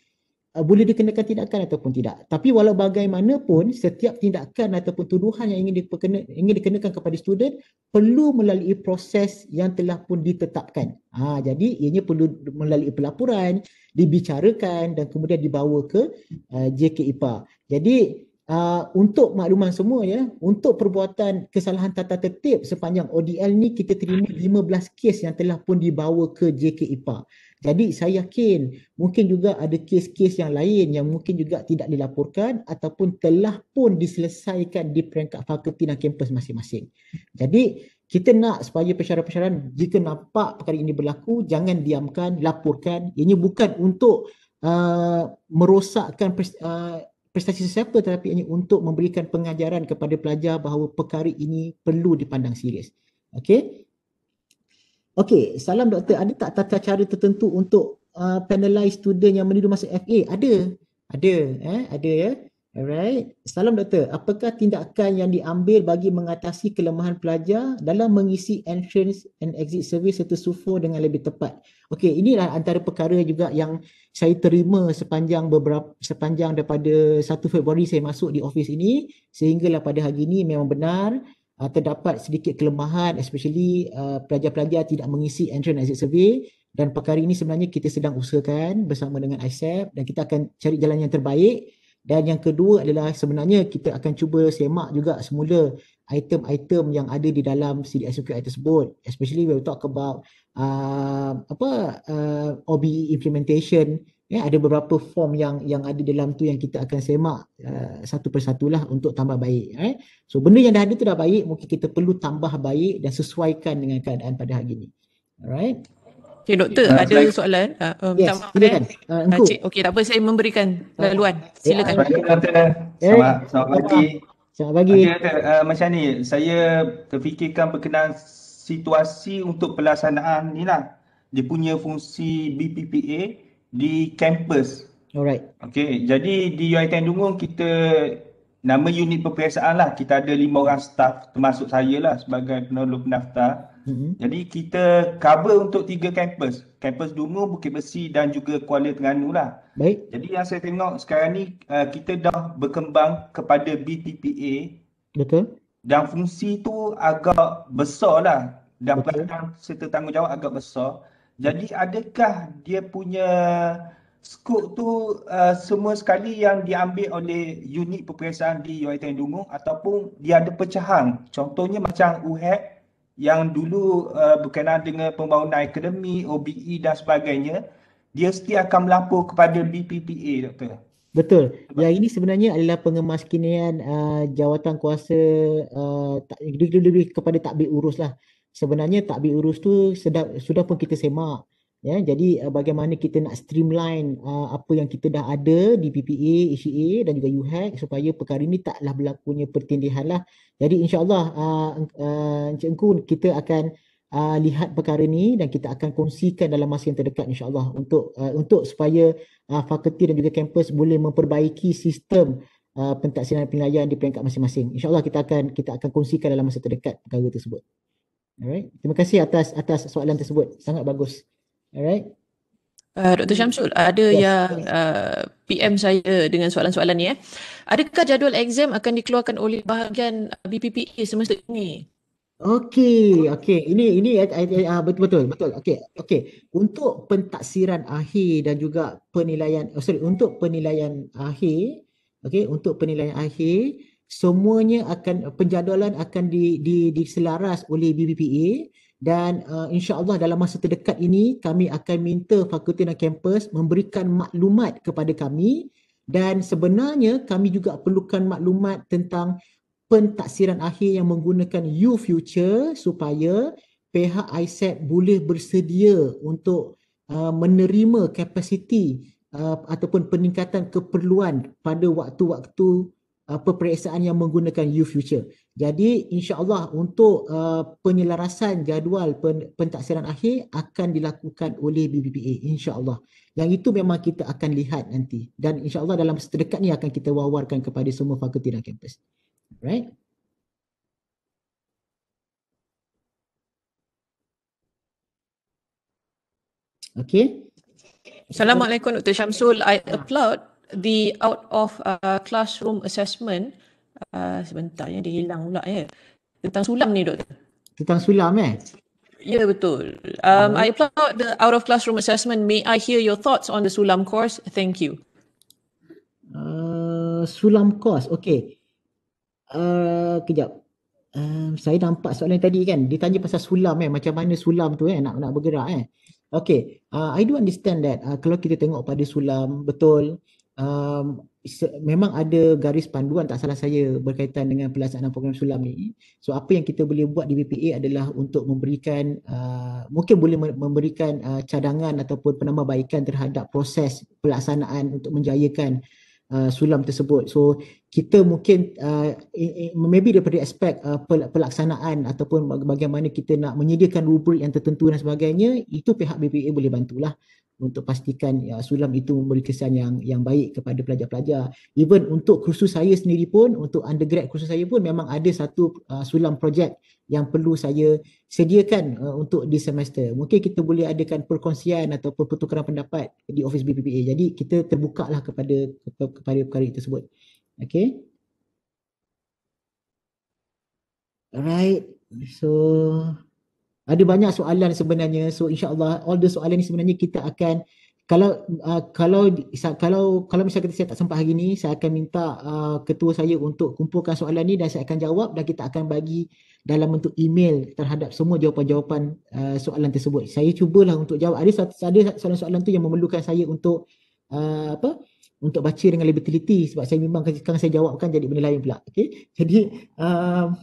Ah, boleh dikenakan tindakan ataupun tidak. Tapi walau bagaimanapun setiap tindakan ataupun tuduhan yang ingin dikena, ingin dikenakan kepada student perlu melalui proses yang telah pun ditetapkan. Ha, jadi ianya perlu melalui pelaporan, dibicarakan dan kemudian dibawa ke uh, ah, JKIPA. Jadi uh, untuk makluman semua ya, untuk perbuatan kesalahan tata tertib sepanjang ODL ni kita terima 15 kes yang telah pun dibawa ke JKIPA. Jadi saya yakin mungkin juga ada kes-kes yang lain yang mungkin juga tidak dilaporkan ataupun telah pun diselesaikan di peringkat fakulti dan kampus masing-masing. Jadi kita nak supaya persyaratan-persyaratan jika nampak perkara ini berlaku jangan diamkan, laporkan. Ini bukan untuk uh, merosakkan pers- uh, prestasi sesiapa tetapi ini untuk memberikan pengajaran kepada pelajar bahawa perkara ini perlu dipandang serius. Okey? Okey, salam doktor. Ada tak tata cara tertentu untuk uh, penalize student yang menerima masuk FA? Ada. Ada, eh? Ada ya. Alright. Salam doktor. Apakah tindakan yang diambil bagi mengatasi kelemahan pelajar dalam mengisi entrance and exit survey serta SUFO dengan lebih tepat? Okey, inilah antara perkara juga yang saya terima sepanjang beberapa sepanjang daripada 1 Februari saya masuk di office ini sehinggalah pada hari ini memang benar uh, terdapat sedikit kelemahan especially uh, pelajar-pelajar tidak mengisi entrance exit survey dan perkara ini sebenarnya kita sedang usahakan bersama dengan ICEP dan kita akan cari jalan yang terbaik dan yang kedua adalah sebenarnya kita akan cuba semak juga semula item-item yang ada di dalam CDSQI tersebut especially when we talk about uh, apa uh, OBE implementation Ya, ada beberapa form yang yang ada dalam tu yang kita akan semak uh, satu persatulah untuk tambah baik. Eh. So benda yang dah ada tu dah baik, mungkin kita perlu tambah baik dan sesuaikan dengan keadaan pada hari ini. Alright. Okay, doktor, uh, ada like, soalan? Uh, yes, maaf, silakan. Eh. Uh, Okey, tak apa saya memberikan laluan. Eh, silakan. Selamat, eh. selamat pagi. Selamat pagi. Okay, uh, eh, macam ni, saya terfikirkan berkenaan situasi untuk pelaksanaan ni lah. Dia punya fungsi BPPA di kampus. Alright. Okay, jadi di UI Tan Dungung kita nama unit peperiksaan lah. Kita ada lima orang staff termasuk saya lah sebagai penolong pendaftar. Mm-hmm. Jadi kita cover untuk tiga kampus. Kampus Dungu, Bukit Besi dan juga Kuala Terengganu lah. Baik. Jadi yang saya tengok sekarang ni uh, kita dah berkembang kepada BTPA. Betul. Dan fungsi tu agak besar lah. Dan peranan serta tanggungjawab agak besar. Jadi adakah dia punya skop tu uh, semua sekali yang diambil oleh unit peperiksaan di UiT Dungung ataupun dia ada pecahan? Contohnya macam UHEP yang dulu uh, berkenaan dengan pembangunan akademi, OBE dan sebagainya, dia mesti akan melapor kepada BPPA, Doktor. Betul. Yang ini sebenarnya adalah pengemaskinian uh, jawatan kuasa uh, lebih, lebih kepada takbir urus lah sebenarnya takbir urus tu sedap, sudah pun kita semak ya jadi uh, bagaimana kita nak streamline uh, apa yang kita dah ada di PPA, ECA dan juga UHEC supaya perkara ini taklah berlakunya pertindihan lah jadi insyaAllah uh, uh, Encik kita akan uh, lihat perkara ini dan kita akan kongsikan dalam masa yang terdekat insyaAllah untuk uh, untuk supaya uh, fakulti dan juga kampus boleh memperbaiki sistem uh, pentaksiran penilaian di peringkat masing-masing insyaAllah kita akan kita akan kongsikan dalam masa terdekat perkara tersebut Alright. Terima kasih atas atas soalan tersebut. Sangat bagus. Alright. Uh, Dr. Syamsul, ada yes, yang Uh, PM saya dengan soalan-soalan ni. Eh. Adakah jadual exam akan dikeluarkan oleh bahagian BPPE semasa ini? Okey, okey. Ini ini uh, betul betul betul. Okey, okey. Untuk pentaksiran akhir dan juga penilaian oh, sorry, untuk penilaian akhir, okey, untuk penilaian akhir semuanya akan penjadualan akan di, di, diselaras oleh BBPA dan uh, insyaAllah dalam masa terdekat ini kami akan minta fakulti dan kampus memberikan maklumat kepada kami dan sebenarnya kami juga perlukan maklumat tentang pentaksiran akhir yang menggunakan U Future supaya pihak ISET boleh bersedia untuk uh, menerima kapasiti uh, ataupun peningkatan keperluan pada waktu-waktu uh, peperiksaan yang menggunakan U Future. Jadi insya-Allah untuk uh, penyelarasan jadual pen- pentaksiran akhir akan dilakukan oleh BBPA insya-Allah. Yang itu memang kita akan lihat nanti dan insya-Allah dalam sedekat ni akan kita wawarkan kepada semua fakulti dan kampus. Right? Okay. Assalamualaikum Dr. Syamsul. I ha. applaud the out of uh, classroom assessment uh, sebentar ya dia hilang pula ya. Tentang sulam ni doktor. Tentang sulam eh? Ya betul. Um, uh, I applaud the out of classroom assessment. May I hear your thoughts on the sulam course? Thank you. Uh, sulam course. Okay. Uh, kejap. Um, saya nampak soalan tadi kan dia tanya pasal sulam eh macam mana sulam tu eh nak nak bergerak eh okey uh, i do understand that uh, kalau kita tengok pada sulam betul um, memang ada garis panduan tak salah saya berkaitan dengan pelaksanaan program sulam ni. So apa yang kita boleh buat di BPA adalah untuk memberikan uh, mungkin boleh memberikan uh, cadangan ataupun penambahbaikan terhadap proses pelaksanaan untuk menjayakan Uh, sulam tersebut. So kita mungkin uh, eh, maybe daripada aspek uh, pelaksanaan ataupun bagaimana kita nak menyediakan rubrik yang tertentu dan sebagainya itu pihak BPA boleh bantulah. Uh, untuk pastikan ya, sulam itu memberi kesan yang yang baik kepada pelajar-pelajar. Even untuk kursus saya sendiri pun, untuk undergrad kursus saya pun memang ada satu uh, sulam projek yang perlu saya sediakan uh, untuk di semester. Mungkin kita boleh adakan perkongsian atau pertukaran pendapat di ofis BPPA. Jadi kita terbuka lah kepada, kepada kepada perkara tersebut. Okay. Alright. So, ada banyak soalan sebenarnya so insyaallah all the soalan ni sebenarnya kita akan kalau uh, kalau kalau kalau misalnya kata saya tak sempat hari ni saya akan minta uh, ketua saya untuk kumpulkan soalan ni dan saya akan jawab dan kita akan bagi dalam bentuk email terhadap semua jawapan-jawapan uh, soalan tersebut. Saya cubalah untuk jawab ada ada soalan-soalan tu yang memerlukan saya untuk uh, apa untuk baca dengan lebih teliti sebab saya memang sekarang saya jawabkan jadi benda lain pula. Okey. Jadi uh,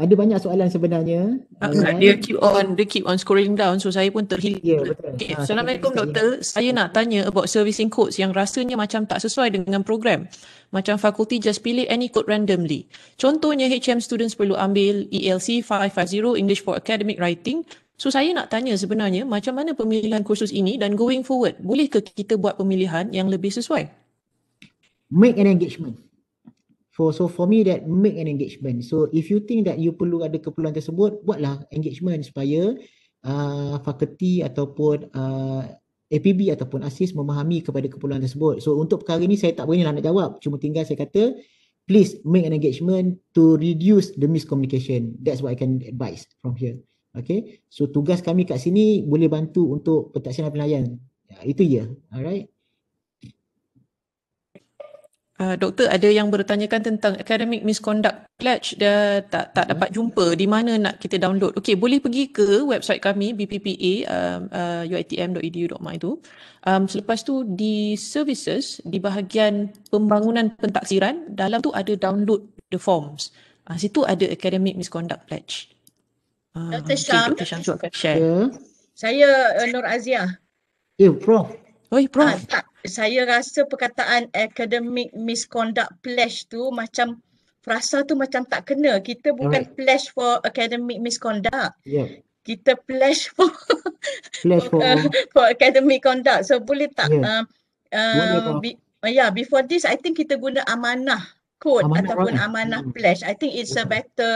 ada banyak soalan sebenarnya. Uh, uh, dia keep on dia keep on scrolling down so saya pun terhilang. Yeah, ya, okay. ha, Assalamualaikum doktor. Saya nak tanya about servicing codes yang rasanya macam tak sesuai dengan program. Macam fakulti just pilih any code randomly. Contohnya HM students perlu ambil ELC 550 English for Academic Writing. So saya nak tanya sebenarnya macam mana pemilihan kursus ini dan going forward boleh ke kita buat pemilihan yang lebih sesuai? Make an engagement. For, so for me that make an engagement. So if you think that you perlu ada keperluan tersebut, buatlah engagement supaya uh, fakulti ataupun uh, APB ataupun ASIS memahami kepada keperluan tersebut. So untuk perkara ini saya tak berani nak jawab. Cuma tinggal saya kata please make an engagement to reduce the miscommunication. That's what I can advise from here. Okay. So tugas kami kat sini boleh bantu untuk pentaksian penilaian. Ya, itu ya. Alright. Uh, doktor ada yang bertanyakan tentang academic misconduct pledge dia tak tak hmm. dapat jumpa di mana nak kita download. Okey boleh pergi ke website kami bppa um, uh, uitm.edu.my tu. Um, selepas tu di services di bahagian pembangunan pentaksiran dalam tu ada download the forms. Uh, situ ada academic misconduct pledge. Uh, ah, Dr. Syam. Okay, Dr. Syam juga akan share. Yeah. Saya uh, Nur Azia. Ya, yeah, Prof. Oi, prof. Ha, tak, saya rasa perkataan academic misconduct pledge tu macam frasa tu macam tak kena. Kita bukan right. pledge for academic misconduct. Yeah. Kita pledge for [LAUGHS] pledge for, uh, for academic conduct. So boleh tak yeah. Ya. Um, um, uh, uh, be, uh, yeah, before this I think kita guna amanah code amanah ataupun right. amanah mm. pledge. I think it's okay. a better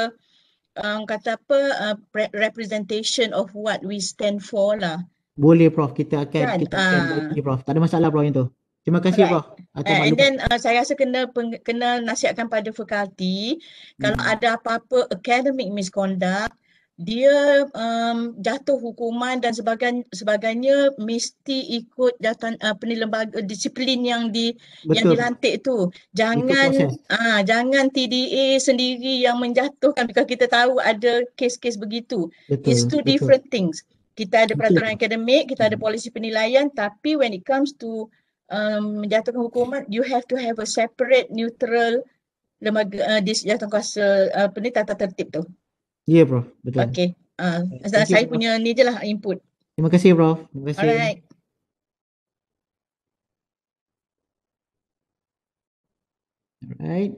um, kata apa uh, representation of what we stand for lah. Yeah. Boleh Prof, kita akan kan? kita akan ha. bagi Prof. Tak ada masalah Prof yang tu. Terima kasih right. Prof. Atas eh, And then uh, saya rasa kena peng, kena nasihatkan pada fakulti hmm. kalau ada apa-apa academic misconduct, dia um, jatuh hukuman dan sebagainya, sebagainya mesti ikut jatuh, uh, lembaga disiplin yang di Betul. yang dilantik tu. Jangan uh, jangan TDA sendiri yang menjatuhkan because kita tahu ada kes-kes begitu. Betul. It's two Betul. different things kita ada peraturan okay. akademik, kita ada polisi penilaian tapi when it comes to um, menjatuhkan hukuman you have to have a separate neutral lembaga uh, di jawatan kuasa uh, apa ni tata tertib tu. Ya yeah, prof, betul. Okay, Uh, ah, saya you, punya prof. ni je lah input. Terima kasih prof. Terima kasih. Alright. Alright.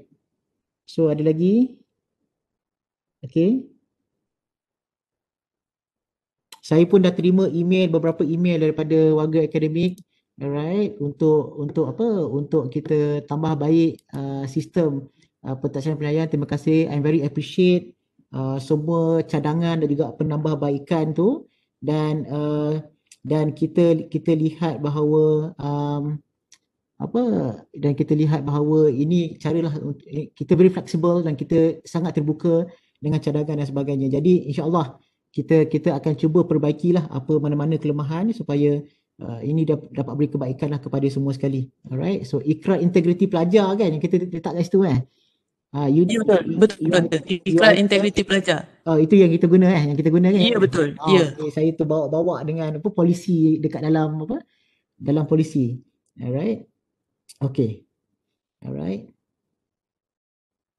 So ada lagi? Okay saya pun dah terima email beberapa email daripada warga akademik alright untuk untuk apa untuk kita tambah baik uh, sistem uh, pentadbiran penilaian terima kasih i'm very appreciate uh, semua cadangan dan juga penambahbaikan tu dan uh, dan kita kita lihat bahawa um, apa dan kita lihat bahawa ini caralah kita very flexible dan kita sangat terbuka dengan cadangan dan sebagainya jadi insyaallah kita kita akan cuba perbaikilah apa mana-mana kelemahan supaya uh, ini dapat dapat beri kebaikan lah kepada semua sekali. Alright. So ikrar integriti pelajar kan yang kita letak kat situ kan. Ah uh, yeah, ya, betul. You, betul. You, ikrar integriti pelajar. Oh uh, itu yang kita guna eh yang kita guna kan. Ya yeah, betul. Oh, ya. Yeah. Okay, saya terbawa-bawa dengan apa polisi dekat dalam apa dalam polisi. Alright. Okay. Alright.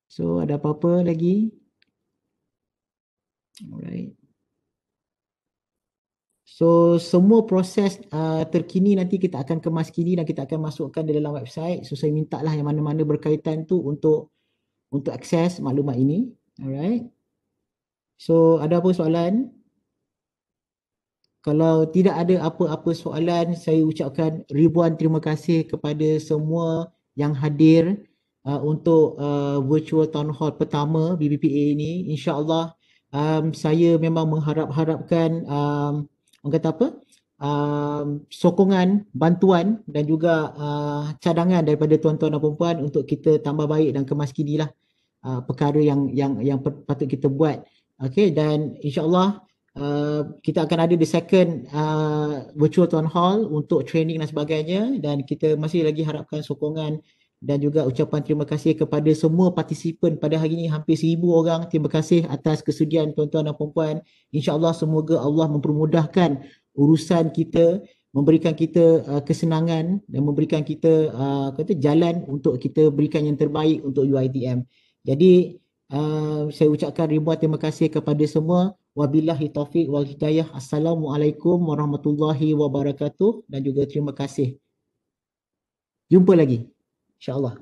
So ada apa-apa lagi? Alright. So semua proses uh, terkini nanti kita akan kemas kini dan kita akan masukkan di dalam website. So saya minta lah yang mana-mana berkaitan tu untuk untuk akses maklumat ini. Alright. So ada apa soalan? Kalau tidak ada apa-apa soalan, saya ucapkan ribuan terima kasih kepada semua yang hadir uh, untuk uh, virtual town hall pertama BBPA ini. InsyaAllah um, saya memang mengharap-harapkan um, orang kata apa uh, sokongan, bantuan dan juga uh, cadangan daripada tuan-tuan dan perempuan untuk kita tambah baik dan kemas kini lah uh, perkara yang yang yang patut kita buat. Okay dan insyaAllah uh, kita akan ada the second uh, virtual town hall untuk training dan sebagainya dan kita masih lagi harapkan sokongan dan juga ucapan terima kasih kepada semua partisipan pada hari ini hampir seribu orang terima kasih atas kesudian tuan-tuan dan puan-puan insyaAllah semoga Allah mempermudahkan urusan kita memberikan kita uh, kesenangan dan memberikan kita uh, kata jalan untuk kita berikan yang terbaik untuk UITM jadi uh, saya ucapkan ribuan terima kasih kepada semua wabillahi taufiq wal hidayah assalamualaikum warahmatullahi wabarakatuh dan juga terima kasih jumpa lagi İnşallah.